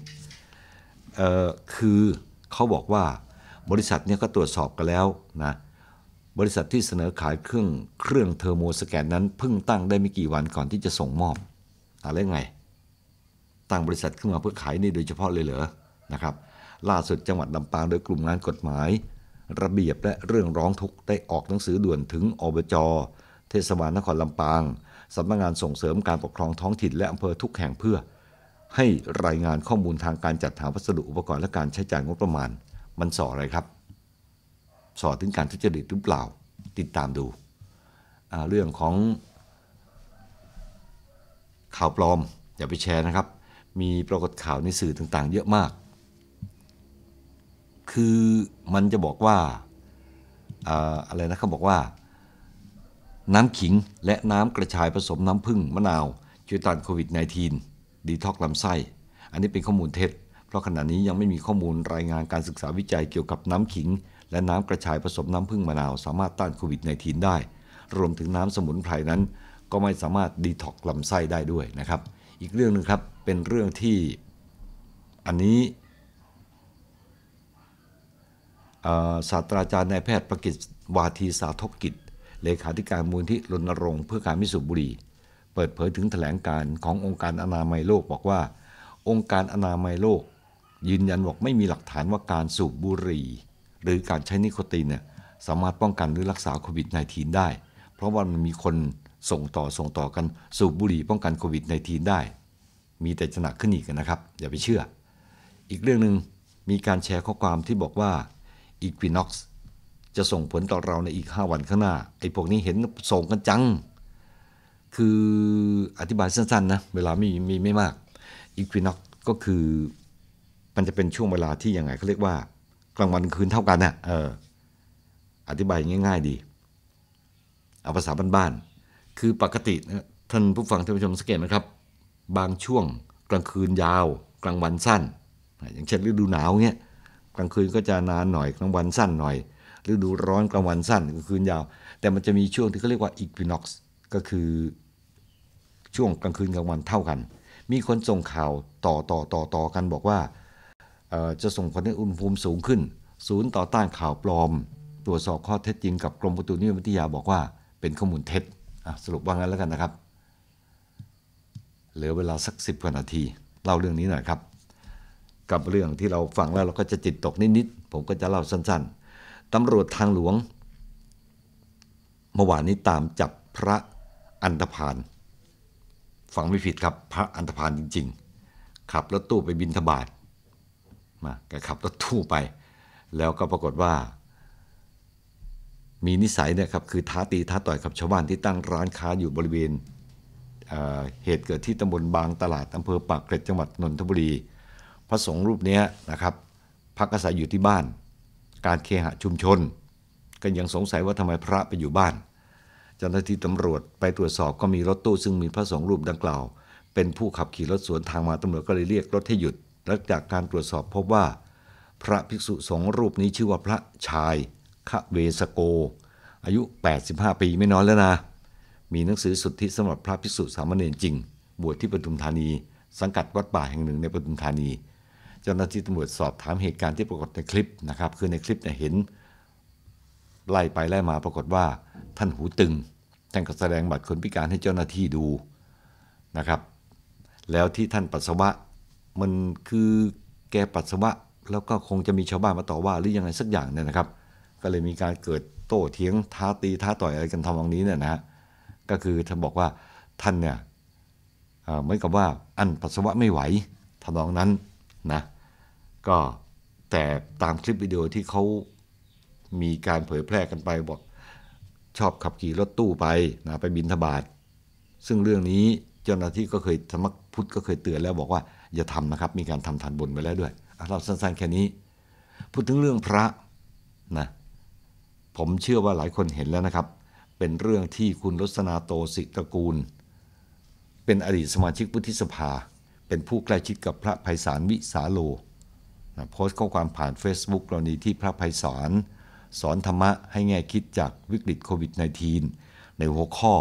เอ่อคือเขาบอกว่าบริษัทเนี่ยก็ตรวจสอบกันแล้วนะบริษัทที่เสนอขายเครื่องเครื่องเทอร์โมสแกนนั้นเพิ่งตั้งได้ไม่กี่วันก่อนที่จะส่งมอบอะไรไงตั้งบริษัทขึ้นมาเพื่อขายนี่โดยเฉพาะเลยเหรอนะครับล่าสุดจังหวัดลำปางโดยกลุ่มงานกฎหมาย ระเบียบและเรื่องร้องทุกข์ได้ออกหนังสือด่วนถึงอบจเทศบาลนครลำปางสำนักงงานส่งเสริมการปกครองท้องถิ่นและอำเภอทุกแห่งเพื่อ ให้รายงานข้อมูลทางการจัดหาวัสดุอุปกรณ์และการใช้จ่ายงบประมาณ มันสออะไรครับ สอถึงการทุจริตหรือเปล่าติดตามดูเรื่องของข่าวปลอม อย่าไปแชร์นะครับ มีปรากฏข่าวในสื่อต่างๆ เยอะมากคือมันจะบอกว่าอะไรนะเขาบอกว่า น้ำขิงและน้ำกระชายผสมน้ำผึ้งมะนาวช่วยต้านโควิด -19 ดีท็อกลำไส้ อันนี้เป็นข้อมูลเท็จ เพราะขณะนี้ยังไม่มีข้อมูลรายงานการศึกษาวิจัยเกี่ยวกับน้ำขิง และน้ำกระชายผสมน้ำผึ้งมะนาวสามารถต้านโควิด -19 ได้รวมถึงน้ำสมุนไพรนั้น ก็ไม่สามารถดีท็อกลำไส้ได้ด้วยนะครับ อีกเรื่องหนึ่งครับเป็นเรื่องที่อันนี้ศาสตราจารย์นายแพทย์ประกิตวาทีสาทกิจเลขาธิการมูลที่รณรงค์เพื่อการมิสูบบุหรี่ เปิดเผยถึงแถลงการขององค์การอนามัยโลกบอกว่า องค์การอนามัยโลกยืนยันบอกไม่มีหลักฐานว่าการสูบบุหรี่หรือการใช้นิโคตินเนี่ยสามารถป้องกันหรือรักษาโควิด -19 ได้เพราะว่ามันมีคนส่งต่อส่งต่อกันสูบบุหรี่ป้องกันโควิด -19 ได้มีแต่จะหนักขึ้นอีกนะครับอย่าไปเชื่อ อีกเรื่องหนึ่งมีการแชร์ข้อความที่บอกว่าอีควินอกซ์จะส่งผลต่อเราในอีก 5 วันข้างหน้า ไอ้พวกนี้เห็นส่งกันจัง คืออธิบายสั้นๆนะ เวลามีมีไม่มากอีควินอกซ์ก็คือมันจะเป็นช่วงเวลาที่ยังไงเขาเรียกว่ากลางวันคืนเท่ากันนะ่ะเอออธิบายง่ายๆดีเอาภาษาบ้านๆคือปกตินะท่านผู้ฟังท่านผู้ชมสังเกตไหมครับ บางช่วงกลางคืนยาว กลางวันสั้น อย่างเช่นฤดูหนาวเงี้ยกลางคืนก็จะนานหน่อย กลางวันสั้นหน่อยฤดูร้อนกลางวันสั้นกลางคืนยาวแต่มันจะมีช่วงที่เขาเรียกว่าอีกวินอก์ก็คือช่วงกลางคืนกลางวันเท่ากัน มีคนส่งข่าวต่อต่อต่อต่อกันบอกว่าจะส่งผลให้อุณหภูมิสูงขึ้น ศูนย์ต่อต้านข่าวปลอม ตรวจสอบข้อเท็จจริงกับกรมปรตุนิยมวิทยาบอกว่าเป็นข้อมูลเท็จสรุปว่างั้นแล้วกันนะครับเหลือเวลาสักสิบกว่านาทีเล่าเรื่องนี้หน่อยครับกับเรื่องที่เราฟังแล้วเราก็จะจิตตกนิดๆ ผมก็จะเล่าสั้นๆ ตำรวจทางหลวงเมื่อวานนี้ตามจับพระอันธพาลฟังไม่ผิดครับ พระอันธพาลจริงๆ ขับรถตู้ไปบินธบาตมาแกขับรถตู้ไป แล้วก็ปรากฏว่ามีนิสัยเนี่ยครับคือท้าตีท้าต่อยกับชาวบ้านที่ตั้งร้านค้าอยู่บริเวณเเหตุเกิดที่ตำบลบางตลาดอำเภอปากเกร็ดจังหวัดนนทบุรีพระสงฆ์รูปนี้นะครับพักอาศัยอยู่ที่บ้าน การเคหะชุมชน ก็ยังสงสัยว่าทำไมพระไปอยู่บ้าน เจ้าหน้าที่ตำรวจไปตรวจสอบก็มีรถตู้ ซึ่งมีพระสงฆ์รูปดังกล่าว เป็นผู้ขับขี่รถสวนทางมาตำรวจก็เลยเรียกรถให้หยุดหลังจากการตรวจสอบพบว่า พระภิกษุสงฆ์รูปนี้ชื่อว่าพระชายคะเวสโก อายุ 85 ปีไม่น้อยแล้วนะมีหนังสือสุทธิสำหรับพระภิกษุสามเณรจริง บวชที่ปทุมธานี สังกัดวัดป่าแห่งหนึ่งในปทุมธานีเจ้าหน้าที่ตำรวจสอบถามเหตุการณ์ที่ปรากฏในคลิปนะครับ คือในคลิปเนี่ยเห็นไล่ไปไล่มาปรากฏว่าท่านหูตึงท่านก็แสดงบัตรคนพิการให้เจ้าหน้าที่ดูนะครับ แล้วที่ท่านปัสสาวะมันคือแกปัสสาวะแล้วก็คงจะมีชาวบ้านมาต่อว่าหรือยังไงสักอย่างเนี่ยนะครับ ก็เลยมีการเกิดโต้เถียงท้าตีท้าต่อยอะไรกันทำวังนี้เนี่ยนะฮะก็คือท่านบอกว่าท่านเนี่ยเหมือนกับว่าอันปัสสาวะไม่ไหวทำนองนั้นนะก็แต่ตามคลิปวิดีโอที่เขามีการเผยแพร่กันไปบอกชอบขับขี่รถตู้ไป นะ ไปบินทบาท ซึ่งเรื่องนี้เจ้าหน้าที่ก็เคยธรรมพุทธก็เคยเตือนแล้วบอกว่าอย่าทำนะครับ มีการทำทานบนไปแล้วด้วยเราสั้นๆแค่นี้ พูดถึงเรื่องพระนะผมเชื่อว่าหลายคนเห็นแล้วนะครับ เป็นเรื่องที่คุณรสนาโตสิตระกูล เป็นอดีตสมาชิกวุฒิสภา เป็นผู้ใกล้ชิดกับพระไพศาลวิสาโลโพสต์ข้อความผ่าน Facebook กรณีที่พระภัยสอนสอนธรรมะให้แง่คิดจากวิกฤตโควิด -19 ในหัวข้อ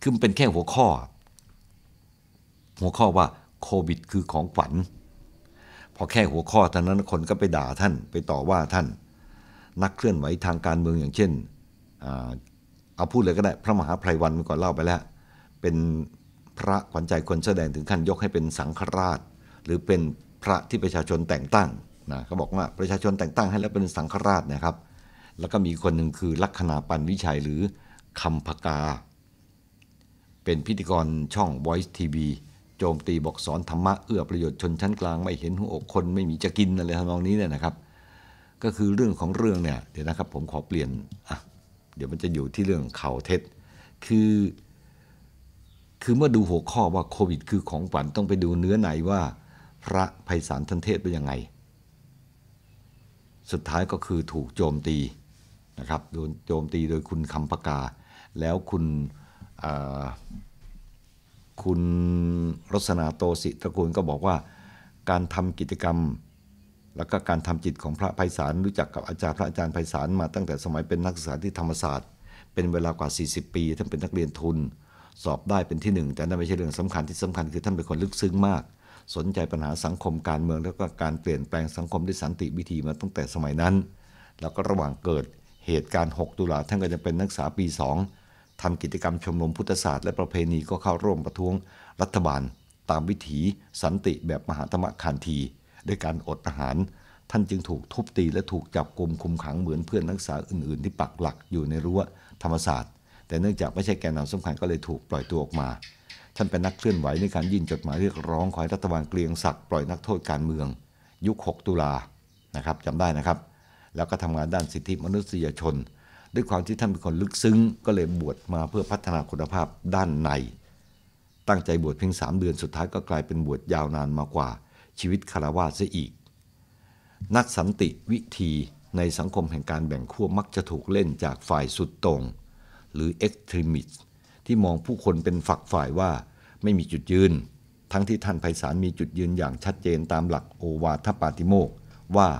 คือมันเป็นแค่หัวข้อ หัวข้อว่าโควิดคือของขวัญพอแค่หัวข้อเท่านั้นคนก็ไปด่าท่านไปต่อว่าท่านนักเคลื่อนไหวทางการเมืองอย่างเช่น เอาพูดเลยก็ได้พระมหาไพรวันมก่อนเล่าไปแล้ว เป็นพระขวัญใจคนแสดงถึงขั้นยกให้เป็นสังฆราช หรือเป็นพระที่ประชาชนแต่งตั้งนะเขาบอกว่าประชาชนแต่งตั้ง ให้แล้วเป็นสังฆราชนะครับ แล้วก็มีคนหนึ่งคือลัคนาปันวิชัยหรือคำพกา เป็นพิธีกรช่อง Voice TV โจมตีบอกสอนธรรมะเอื้อประโยชน์ชนชั้นกลาง ไม่เห็นหัวอกคนไม่มีจะกินอะไรทำนองนี้เนี่ยนะครับ ก็คือเรื่องของเรื่องเนี่ยเดี๋ยวนะครับ ผมขอเปลี่ยนอ่ะ เดี๋ยวมันจะอยู่ที่เรื่องข่าวเท็จ คือคือเมื่อดูหัวข้อว่าโควิดคือของขวัญต้องไปดูเนื้อในว่าพระภัยสารทันเทศเป็นยังไง สุดท้ายก็คือถูกโจมตีนะครับโดนโจมตีโดยคุณคำปากา แล้วคุณคุณรสนาโตสิตระกูลก็บอกว่าการทำกิจกรรม แล้วก็การทำจิตของพระไพศาลรู้จักกับอาจารย์พระอาจารย์ไพศาลมาตั้งแต่สมัยเป็นนักศึกษาที่ธรรมศาสตร์ เป็นเวลากว่า 40 ปีท่านเป็นนักเรียนทุนสอบได้เป็นที่หนึ่งแต่นั่นไม่ใช่เรื่องสำคัญที่สำคัญคือท่านเป็นคนลึกซึ้งมากสนใจปัญหาสังคมการเมืองแล้วก็การเปลี่ยนแปลงสังคมด้วยสันติวิธีมาตั้งแต่สมัยนั้น แล้วก็ระหว่างเกิดเหตุการณ์ 6 ตุลาท่านก็จะเป็นนักศึกษาปี2ทำกิจกรรมชมรมพุทธศาสตร์และประเพณีก็เข้าร่วมประท้วงรัฐบาล ตามวิถี สันติแบบมหาธรรมคานที ด้วยการอดอาหาร ท่านจึงถูกทุบตีและถูกจับกลุมคุมขังเหมือนเพื่อนนักศึกษาอื่น ๆ ที่ปักหลักอยู่ในรั้วธรรมศาสตร์ แต่เนื่องจากไม่ใช่แกนนำสำคัญก็เลยถูกปล่อยตัวออกมาท่านเป็นนักเคลื่อนไหวในการยื่นจดหมายเรียกร้องขอให้รัฐบาลเกรียงศักดิ์ปล่อยนักโทษการเมือง ยุค 6 ตุลานะครับจำได้นะครับ แล้วก็ทำงานด้านสิทธิมนุษยชน ด้วยความที่ท่านเป็นคนลึกซึ้ง ก็เลยบวชมาเพื่อพัฒนาคุณภาพด้านใน ตั้งใจบวชเพียง3 เดือนสุดท้ายก็กลายเป็นบวชยาวนานมากว่า ชีวิตคารวะเสอีก นักสันติวิธีในสังคมแห่งการแบ่งขั้วมักจะถูกเล่นจากฝ่ายสุดตรง หรือเอก x t r e m i s t ที่มองผู้คนเป็นฝักฝ่ายว่า ไม่มีจุดยืน ทั้งที่ท่านไพศาลมีจุดยืนอย่างชัดเจนตามหลักโอวาทปาติโมกว่า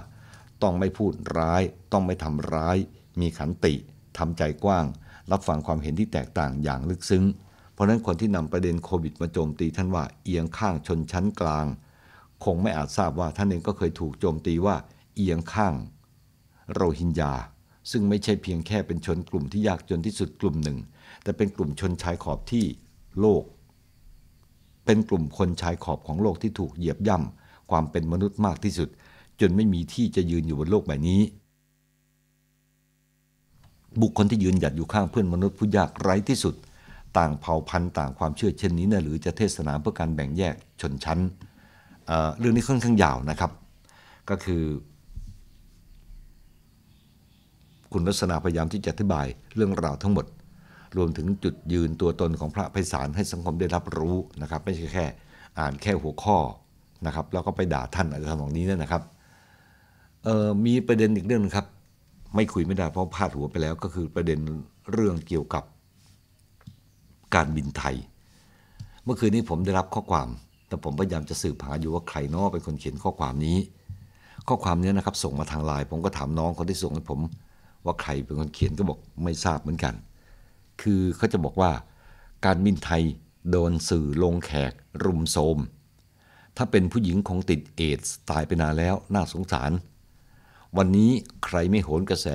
ต้องไม่พูดร้าย ต้องไม่ทำร้าย มีขันติทำใจกว้าง รับฟังความเห็นที่แตกต่างอย่างลึกซึ้ง เพราะนั้นคนที่นำประเด็นโควิดมาโจมตีท่านว่าเอียงข้างชนชั้นกลาง คงไม่อาจทราบว่าท่านเองก็เคยถูกโจมตีว่าเอียงข้างโรฮิงญาซึ่งไม่ใช่เพียงแค่เป็นชนกลุ่มที่ยากจนที่สุดกลุ่มหนึ่งแต่เป็นกลุ่มชนชายขอบที่โลก เป็นกลุ่มคนชายขอบของโลกที่ถูกเหยียบย่ำความเป็นมนุษย์มากที่สุด จนไม่มีที่จะยืนอยู่บนโลกใบนี้ บุคคลที่ยืนหยัดอยู่ข้างเพื่อนมนุษย์ผู้ยากไร้ที่สุด ต่างเผ่าพันธุ์ต่างความเชื่อเช่นนี้นะหรือจะเทศนาเพื่อการแบ่งแยกชนชั้นเเรื่องนี้ค่อนข้างยาวนะครับ ก็คือ คุณลักษณะพยายามที่จะอธิบายเรื่องราวทั้งหมดรวมถึงจุดยืนตัวตนของพระไพศาลให้สังคมได้รับรู้นะครับ ไม่ใช่แค่ อ่านแค่หัวข้อนะครับ แล้วก็ไปด่าท่านอะไรทำนองนี้นะครับมีประเด็นอีกเรื่องนึงครับ ไม่คุยไม่ได้เพราะพาดหัวไปแล้วก็คือประเด็นเรื่องเกี่ยวกับการบินไทย เมื่อคืนนี้ผมได้รับข้อความ แต่ผมพยายามจะสืบหาอยู่ว่าใครน้อเป็นคนเขียนข้อความนี้ ข้อความนี้นะครับ ส่งมาทางไลน์ผมก็ถามน้องคนที่ส่งให้ผม ว่าใครเป็นคนเขียนก็บอกไม่ทราบเหมือนกันคือเขาจะบอกว่าการบินไทยโดนสื่อลงแขก รุมโทมถ้าเป็นผู้หญิงของติดเอดสตายไปนานแล้วน่าสงสาร วันนี้ใครไม่โหนกระแส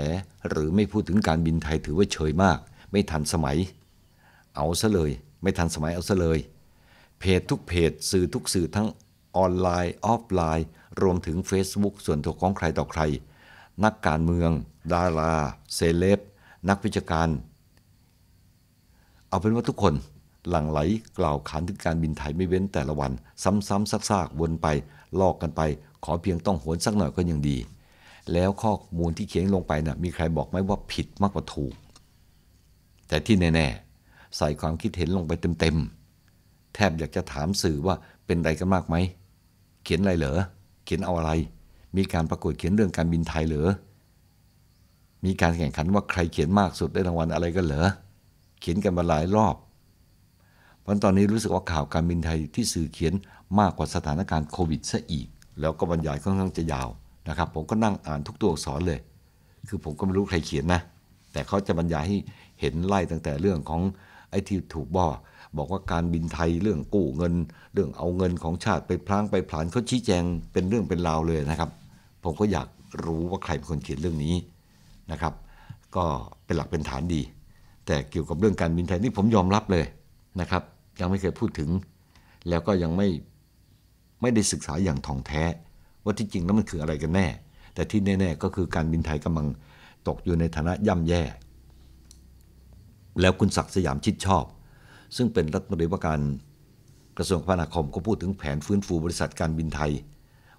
หรือไม่พูดถึงการบินไทยถือว่าเฉยมาก ไม่ทันสมัย เอาซะเลยไม่ทันสมัยเอาซะเลย เพจทุกเพจสื่อทุกสื่อทั้งออนไลน์ออฟไลน์ รวมถึง Facebook ส่วนตัวของใครต่อใคร นักการเมืองดารา เซเลบนักวิชาการาเป็นว่าทุกคนหลั่งไหลกล่าวขานถึงการบินไทยไม่เว้นแต่ละวัน ซ้ำๆซากๆวนไป ลอกกันไปขอเพียงต้องโหนสักหน่อยก็ยังดี แล้วข้อมูลที่เขียนลงไปนะ่ะมีใครบอกไหมว่าผิดมากกว่าถูก แต่ที่แน่ๆใส่ความคิดเห็นลงไปเต็มๆแทบอยากจะถามสื่อว่าเป็นไรกันมากไหมเขียนอะไรเหรอเขียนเอาอะไร มีการประกวดเขียนเรื่องการบินไทยเหรอมีการแข่งขันว่าใครเขียนมากสุดได้รางวัลอะไรกันเหรอเขียนกันมาหลายรอบเพราะตอนนี้รู้สึกว่าข่าวการบินไทยที่สื่อเขียนมากกว่าสถานการณ์โควิดซะอีก แล้วก็บรรยายค่อนข้างจะยาวนะครับ ผมก็นั่งอ่านทุกตัวอักษรเลย คือผมก็ไม่รู้ใครเขียนนะ แต่เขาจะบรรยายให้เห็นไล่ตั้งแต่เรื่องของไอ้ที่ถูกบ่อบอกว่าการบินไทยเรื่องกู้เงิน เรื่องเอาเงินของชาติไปพลางไปผลานเขาชี้แจงเป็นเรื่องเป็นราวเลยนะครับ ผมก็อยากรู้ว่าใครเป็นคนเขียนเรื่องนี้นะครับ ก็เป็นหลักเป็นฐานดีแต่เกี่ยวกับเรื่องการบินไทย นี่ผมยอมรับเลยนะครับ ยังไม่เคยพูดถึง แล้วก็ยังไม่ไม่ได้ศึกษาอย่างท่องแท้ว่าที่จริงแล้วมันคืออะไรกันแน่ แต่ที่แน่ๆก็คือการบินไทยกำลังตกอยู่ในฐานะย่ำแย่ แล้วคุณศักดิ์สยามชิดชอบ ซึ่งเป็นรัฐมนตรีว่าการกระทรวงพาณิชย์ก็พูดถึงแผนฟื้นฟูบริษัทการบินไทย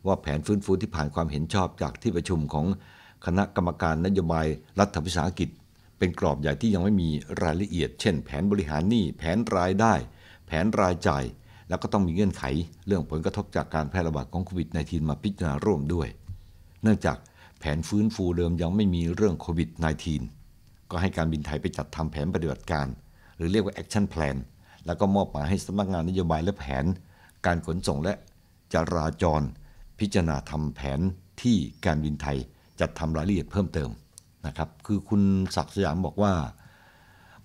ว่าแผนฟื้นฟูที่ผ่านความเห็นชอบจากที่ประชุมของคณะกรรมการนโยบายรัฐวิสาหกิจเป็นกรอบใหญ่ที่ยังไม่มีรายละเอียด เช่นแผนบริหารหนี้แผนรายได้ แผนรายจ่ายแล้วก็ต้องมีเงื่อนไขเรื่องผลกระทบจากการแพร่ระบาดของโควิด -19 มาพิจารณาร่วมด้วยเนื่องจากแผนฟื้นฟูเดิมยังไม่มีเรื่องโควิด -19 ก็ให้การบินไทยไปจัดทำแผนปฏิบัติการ หรือเรียกว่า action plan แล้วก็มอบหมายให้สำนักงานนโยบายและแผน การขนส่งและจราจร พิจารณาทำแผนที่การบินไทยจัดทำรายละเอียดเพิ่มเติมนะครับ คือคุณศักดิ์สยามบอกว่า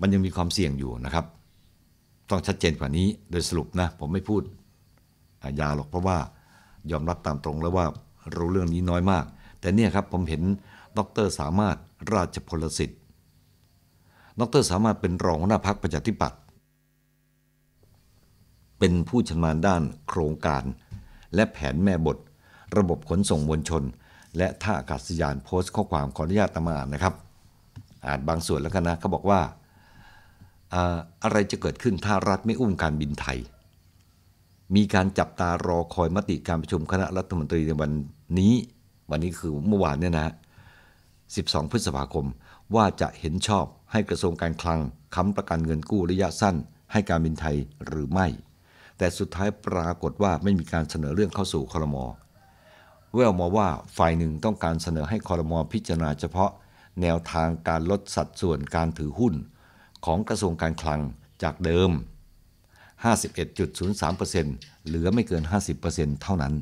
มันยังมีความเสี่ยงอยู่นะครับ ต้องชัดเจนกว่านี้ โดยสรุปนะ ผมไม่พูดยาหรอก เพราะว่า ยอมรับตามตรงแล้วว่ารู้เรื่องนี้น้อยมาก แต่เนี่ยครับผมเห็น ดรสามารถราชพลสิทธิ์ ดรสามารถเป็นรองหัวหน้าพักประชาธิปัตย์เป็นผู้ชำนาญด้านโครงการและแผนแม่บท ระบบขนส่งมวลชนและท่าอากาศยานโพสต์ข้อความขออนุญาตตามอ่านนะครับอ่านบางส่วนแล้วกันนะเขาบอกว่าอะไรจะเกิดขึ้นถ้ารัฐไม่อุ้มการบินไทย มีการจับตารอคอยมติการประชุมคณะรัฐมนตรีในวันนี้ วันนี้คือเมื่อวานเนี่ยนะ 12 พฤษภาคม ว่าจะเห็นชอบให้กระทรวงการคลังค้ำประกันเงินกู้ระยะสั้น ให้การบินไทยหรือไม่ แต่สุดท้ายปรากฏว่าไม่มีการเสนอเรื่องเข้าสู่คอรมอแววมาว่าฝ่ายหนึ่งต้องการเสนอให้คอรมอพิจารณาเฉพาะแนวทางการลดสัดส่วนการถือหุ้น ของกระทรวงการคลังจากเดิม51.03%เหลือไม่เกิน50%เท่านั้น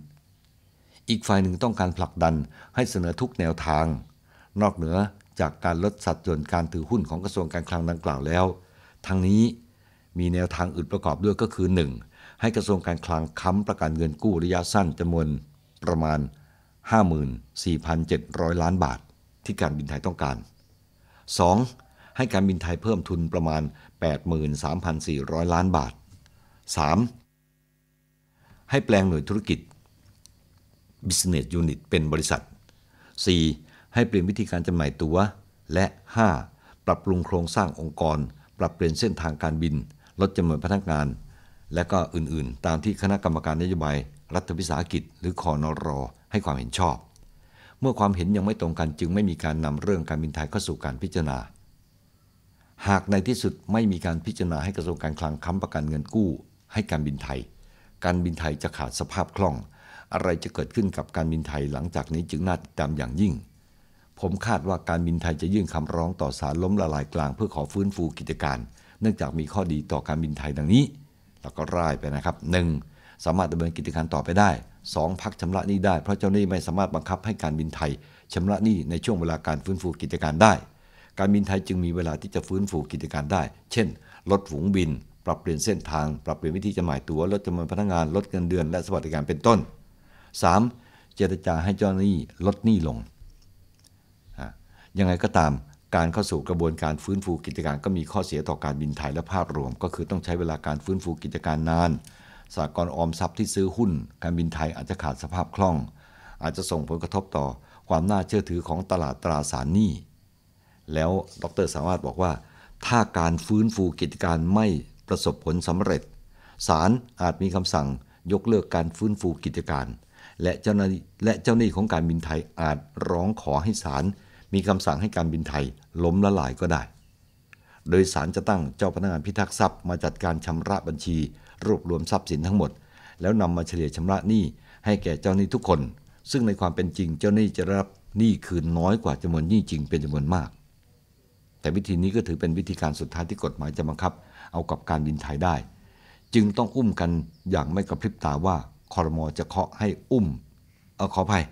อีกฝ่ายหนึ่งต้องการผลักดันให้เสนอทุกแนวทาง นอกเหนือจากการลดสัดส่วนการถือหุ้นของกระทรวงการคลังดังกล่าวแล้ว ทั้งนี้มีแนวทางอื่นประกอบด้วยก็คือ 1. ให้กระทรวงการคลังค้ำประกันเงินกู้ระยะสั้นจำนวนประมาณ54,700 ล้านบาทที่การบินไทยต้องการ 2. ให้การบินไทยเพิ่มทุนประมาณ 83,400 ล้านบาท 3. ให้แปลงหน่วยธุรกิจ Business Unit เป็นบริษัท 4. ให้เปลี่ยนวิธีการจำหน่ายตัว๋วและ 5. ปรับปรุงโครงสร้างองค์กร ปรับเปลี่ยนเส้นทางการบิน ลดจำนวนพนักงาน และก็อื่นๆ ตามที่คณะกรรมการนโยบาย รัฐวิสาหกิจ หรือคอนรอให้ความเห็นชอบ เมื่อความเห็นยังไม่ตรงกันจึงไม่มีการนำเรื่องการบินไทยเข้าสู่การพิจารณา หากในที่สุดไม่มีการพิจารณาให้กระทรวงการคลังค้ำประกันเงินกู้ ให้การบินไทย การบินไทยจะขาดสภาพคล่อง อะไรจะเกิดขึ้นกับการบินไทยหลังจากนี้จึงน่าติดตามอย่างยิ่ง ผมคาดว่าการบินไทยจะยื่นคำร้องต่อศาลล้มละลายกลางเพื่อขอฟื้นฟูกิจการ เนื่องจากมีข้อดีต่อการบินไทยดังนี้แล้วก็ร่ายไปนะครับ หนึ่งสามารถดำเนินกิจการต่อไปได้ 2. พักชำระหนี้ได้เพราะเจ้าหนี้ไม่สามารถบังคับให้การบินไทยชำระหนี้ในช่วงเวลาการฟื้นฟูกิจการได้ การบินไทยจึงมีเวลาที่จะฟื้นฟูกิจการได้ เช่น ลดฝูงบิน ปรับเปลี่ยนเส้นทางปรับเปลี่ยนวิธีจำหน่ายตัว๋วลดจำนวนพนักงานลดเงินเดือนและสวัสดิการเป็นต้น 3. เจรจาให้เจ้าหนี้ลดหนี้ลงยังไงก็ตาม การเข้าสู่กระบวนการฟื้นฟูกิจการก็มีข้อเสียต่อการบินไทยและภาพรวม ก็คือต้องใช้เวลาการฟื้นฟูกิจการนานสากลออมทรัพย์ที่ซื้อหุ้น การบินไทยอาจจะขาดสภาพคล่อง อาจจะส่งผลกระทบต่อความน่าเชื่อถือของตลาดตราสารหนี้ แล้วดร สามารถบอกว่า ถ้าการฟื้นฟูกิจการไม่ประสบผลสำเร็จศาลอาจมีคำสั่งยกเลิกการฟื้นฟูกิจการ และเจ้าหน้าและเจ้าหนี้ของการบินไทยอาจร้องขอให้ศาลมีคำสั่งให้การบินไทยล้มละลายก็ได้ โดยศาลจะตั้งเจ้าพนักงานพิทักษ์ทรัพย์มาจัดการชำระบัญชีรวบรวมทรัพย์สินทั้งหมด แล้วนำมาเฉลี่ยชำระหนี้ให้แก่เจ้าหนี้ทุกคน ซึ่งในความเป็นจริงเจ้าหนี้จะรับหนี้คืนน้อยกว่าจำนวนหนี้จริงเป็นจำนวนมาก แต่วิธีนี้ก็ถือเป็นวิธีการสุดท้ายที่กฎหมายจะบังคับ เอากับการบินไทยได้ จึงต้องอุ้มกันอย่างไม่กระพริบตาว่าคอรมอจะเคาะให้อุ้ม เออขออภัย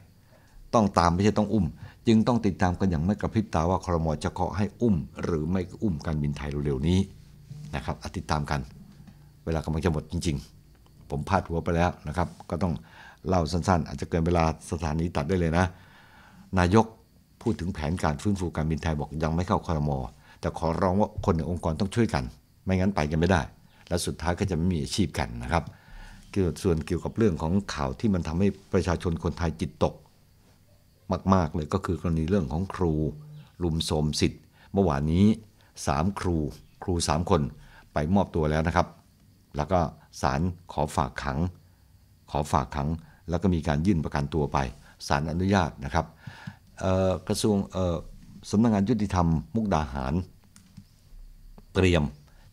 ต้องตามไม่ใช่ต้องอุ้มจึงต้องติดตามกันอย่างไม่กระพริบตาว่าคอรมอจะเคาะให้อุ้ม หรือไม่อุ้มการบินไทยเร็วๆนี้นะครับติดตามกันวลากำลังจะหมดจริงๆ ผมพลาดหัวไปแล้วนะครับ ก็ต้องเล่าสั้นๆ อาจจะเกินเวลา สถานีตัดได้เลยนะ นายกพูดถึงแผนการฟื้นฟูการบินไทยบอกยังไม่เข้าคอรมอแต่ขอร้องว่าคนในองค์กรต้องช่วยกัน ไม่งั้นไปกันไม่ได้ และสุดท้ายก็จะไม่มีอาชีพกันนะครับเกี่ยวส่วนเกี่ยวกับเรื่องของข่าวที่มันทำให้ประชาชนคนไทยจิตตก มากๆเลยก็คือกรณีเรื่องของครูลุมโสมสิทธิ์เมื่อวานนี้ 3 ครู ครู 3 คนไปมอบตัวแล้วนะครับแล้วก็ศาลขอฝากขัง ขอฝากขัง แล้วก็มีการยื่นประกันตัวไปศาลอนุญาตนะครับ กระทรวงสำนักงงานยุติธรรมมุกดาหาร เตรียม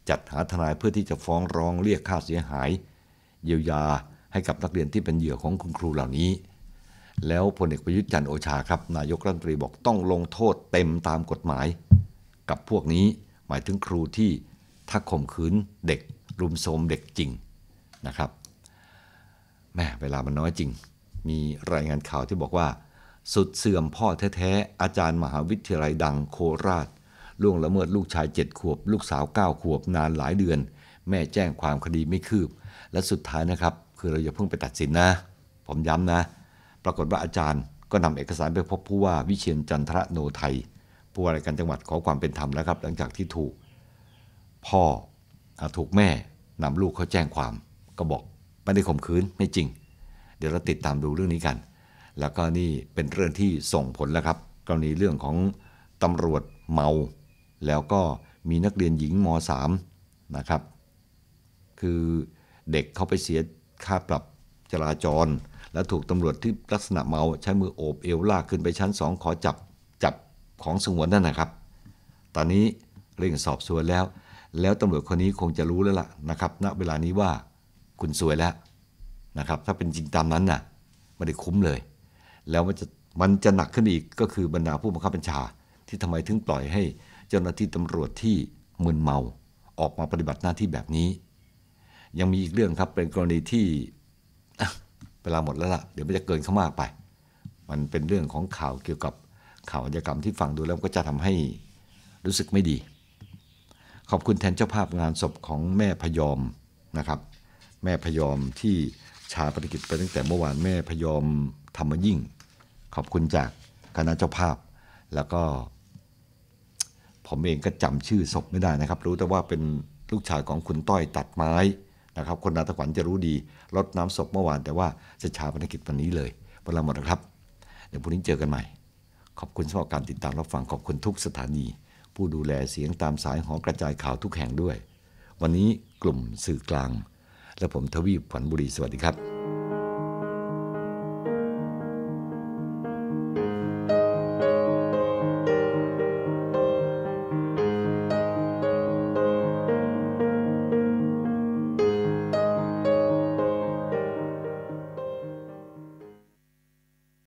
จัดหาทนายเพื่อที่จะฟ้องร้องเรียกค่าเสียหาย เยียวยาให้กับนักเรียนที่เป็นเหยื่อของคุณครูเหล่านี้ แล้วพลเอกประยุทธ์จันโอชาครับ นายกรัฐมนตรีบอกต้องลงโทษเต็มตามกฎหมาย กับพวกนี้หมายถึงครูที่ถ้าข่มขืนเด็กรุมโทมเด็กจริงนะครับ แม่เวลามันน้อยจริง มีรายงานข่าวที่บอกว่าสุดเสื่อมพ่อแท้ๆอาจารย์มหาวิทยาลัยดังโคราชล่วงละเมิดลูกชายเจ็ดขวบ ลูกสาวเก้าขวบนานหลายเดือน แม่แจ้งความคดีไม่คืบ และสุดท้ายนะครับ คือเราอย่าเพิ่งไปตัดสินนะ ผมย้ำนะ ปรากฏว่าอาจารย์ ก็นำเอกสารไปพบผู้ว่าวิเชียนจันทร์โนไทยผู้ว่าราชการจังหวัดขอความเป็นธรรมแล้วครับ หลังจากที่ถูกพ่อถูกแม่นำลูกเขาแจ้งความก็บอกไม่ได้ข่มขืนไม่จริง เดี๋ยวเราติดตามดูเรื่องนี้กัน แล้วก็นี่เป็นเรื่องที่ส่งผลแล้วครับกรณีเรื่องของตำรวจเมาแล้วก็มีนักเรียนหญิงม .3 นะครับคือเด็กเขาไปเสียค่าปรับจราจร แล้วถูกตำรวจที่ลักษณะเมา ใช้มือโอบเอวลากขึ้นไปชั้นสองขอจับจับของสงวนนั่นนะครับ ตอนนี้เร่งสอบสวนแล้วแล้วตำรวจคนนี้คงจะรู้แล้วล่ะนะครับณนะเวลานี้ว่า คุณสวยแล้วนะครับ ถ้าเป็นจริงตามนั้นนะ่ะไม่ได้คุ้มเลย แล้วมันจะมันจะหนักขึ้นอีกก็คือบรรดาผู้บังคับบัญชา ที่ทำไมถึงปล่อยให้เจ้าหน้าที่ตำรวจที่มึนเมา ออกมาปฏิบัติหน้าที่แบบนี้ ยังมีอีกเรื่องครับเป็นกรณีที่เวลาหมดแล้วล่ะเดี๋ยวมันจะเกินเข้ามากไป มันเป็นเรื่องของข่าวเกี่ยวกับข่าวอัชญากรรมที่ฟังดูแล้วก็จะทำให้รู้สึกไม่ดีขอบคุณแทนเจ้าภาพงานศพของแม่พยอมนะครับ แม่พยอมที่ชาปฏิกิจไปตั้งแต่เมื่อวานแม่พยอมธรรมยิ่ง ขอบคุณจากคณะเจ้าภาพแล้วก็ผมเองก็จำชื่อศพไม่ได้นะครับ รู้แต่ว่าเป็นลูกชายของคุณต้อยตัดไม้นะครับคนนาตะขวัญจะรู้ดีรดน้ำศพเมื่อวานแต่ว่าจะชาปนกิจวันนี้เลยเวลาหมดนะครับเดี๋ยวพรุ่งนี้เจอกันใหม่ ขอบคุณสำหรับการติดตามรับฟังขอบคุณทุกสถานีผู้ดูแลเสียงตามสาย หอกระจายข่าวทุกแห่งด้วย วันนี้กลุ่มสื่อกลาง และผมทวีปขวัญบุรี สวัสดีครับ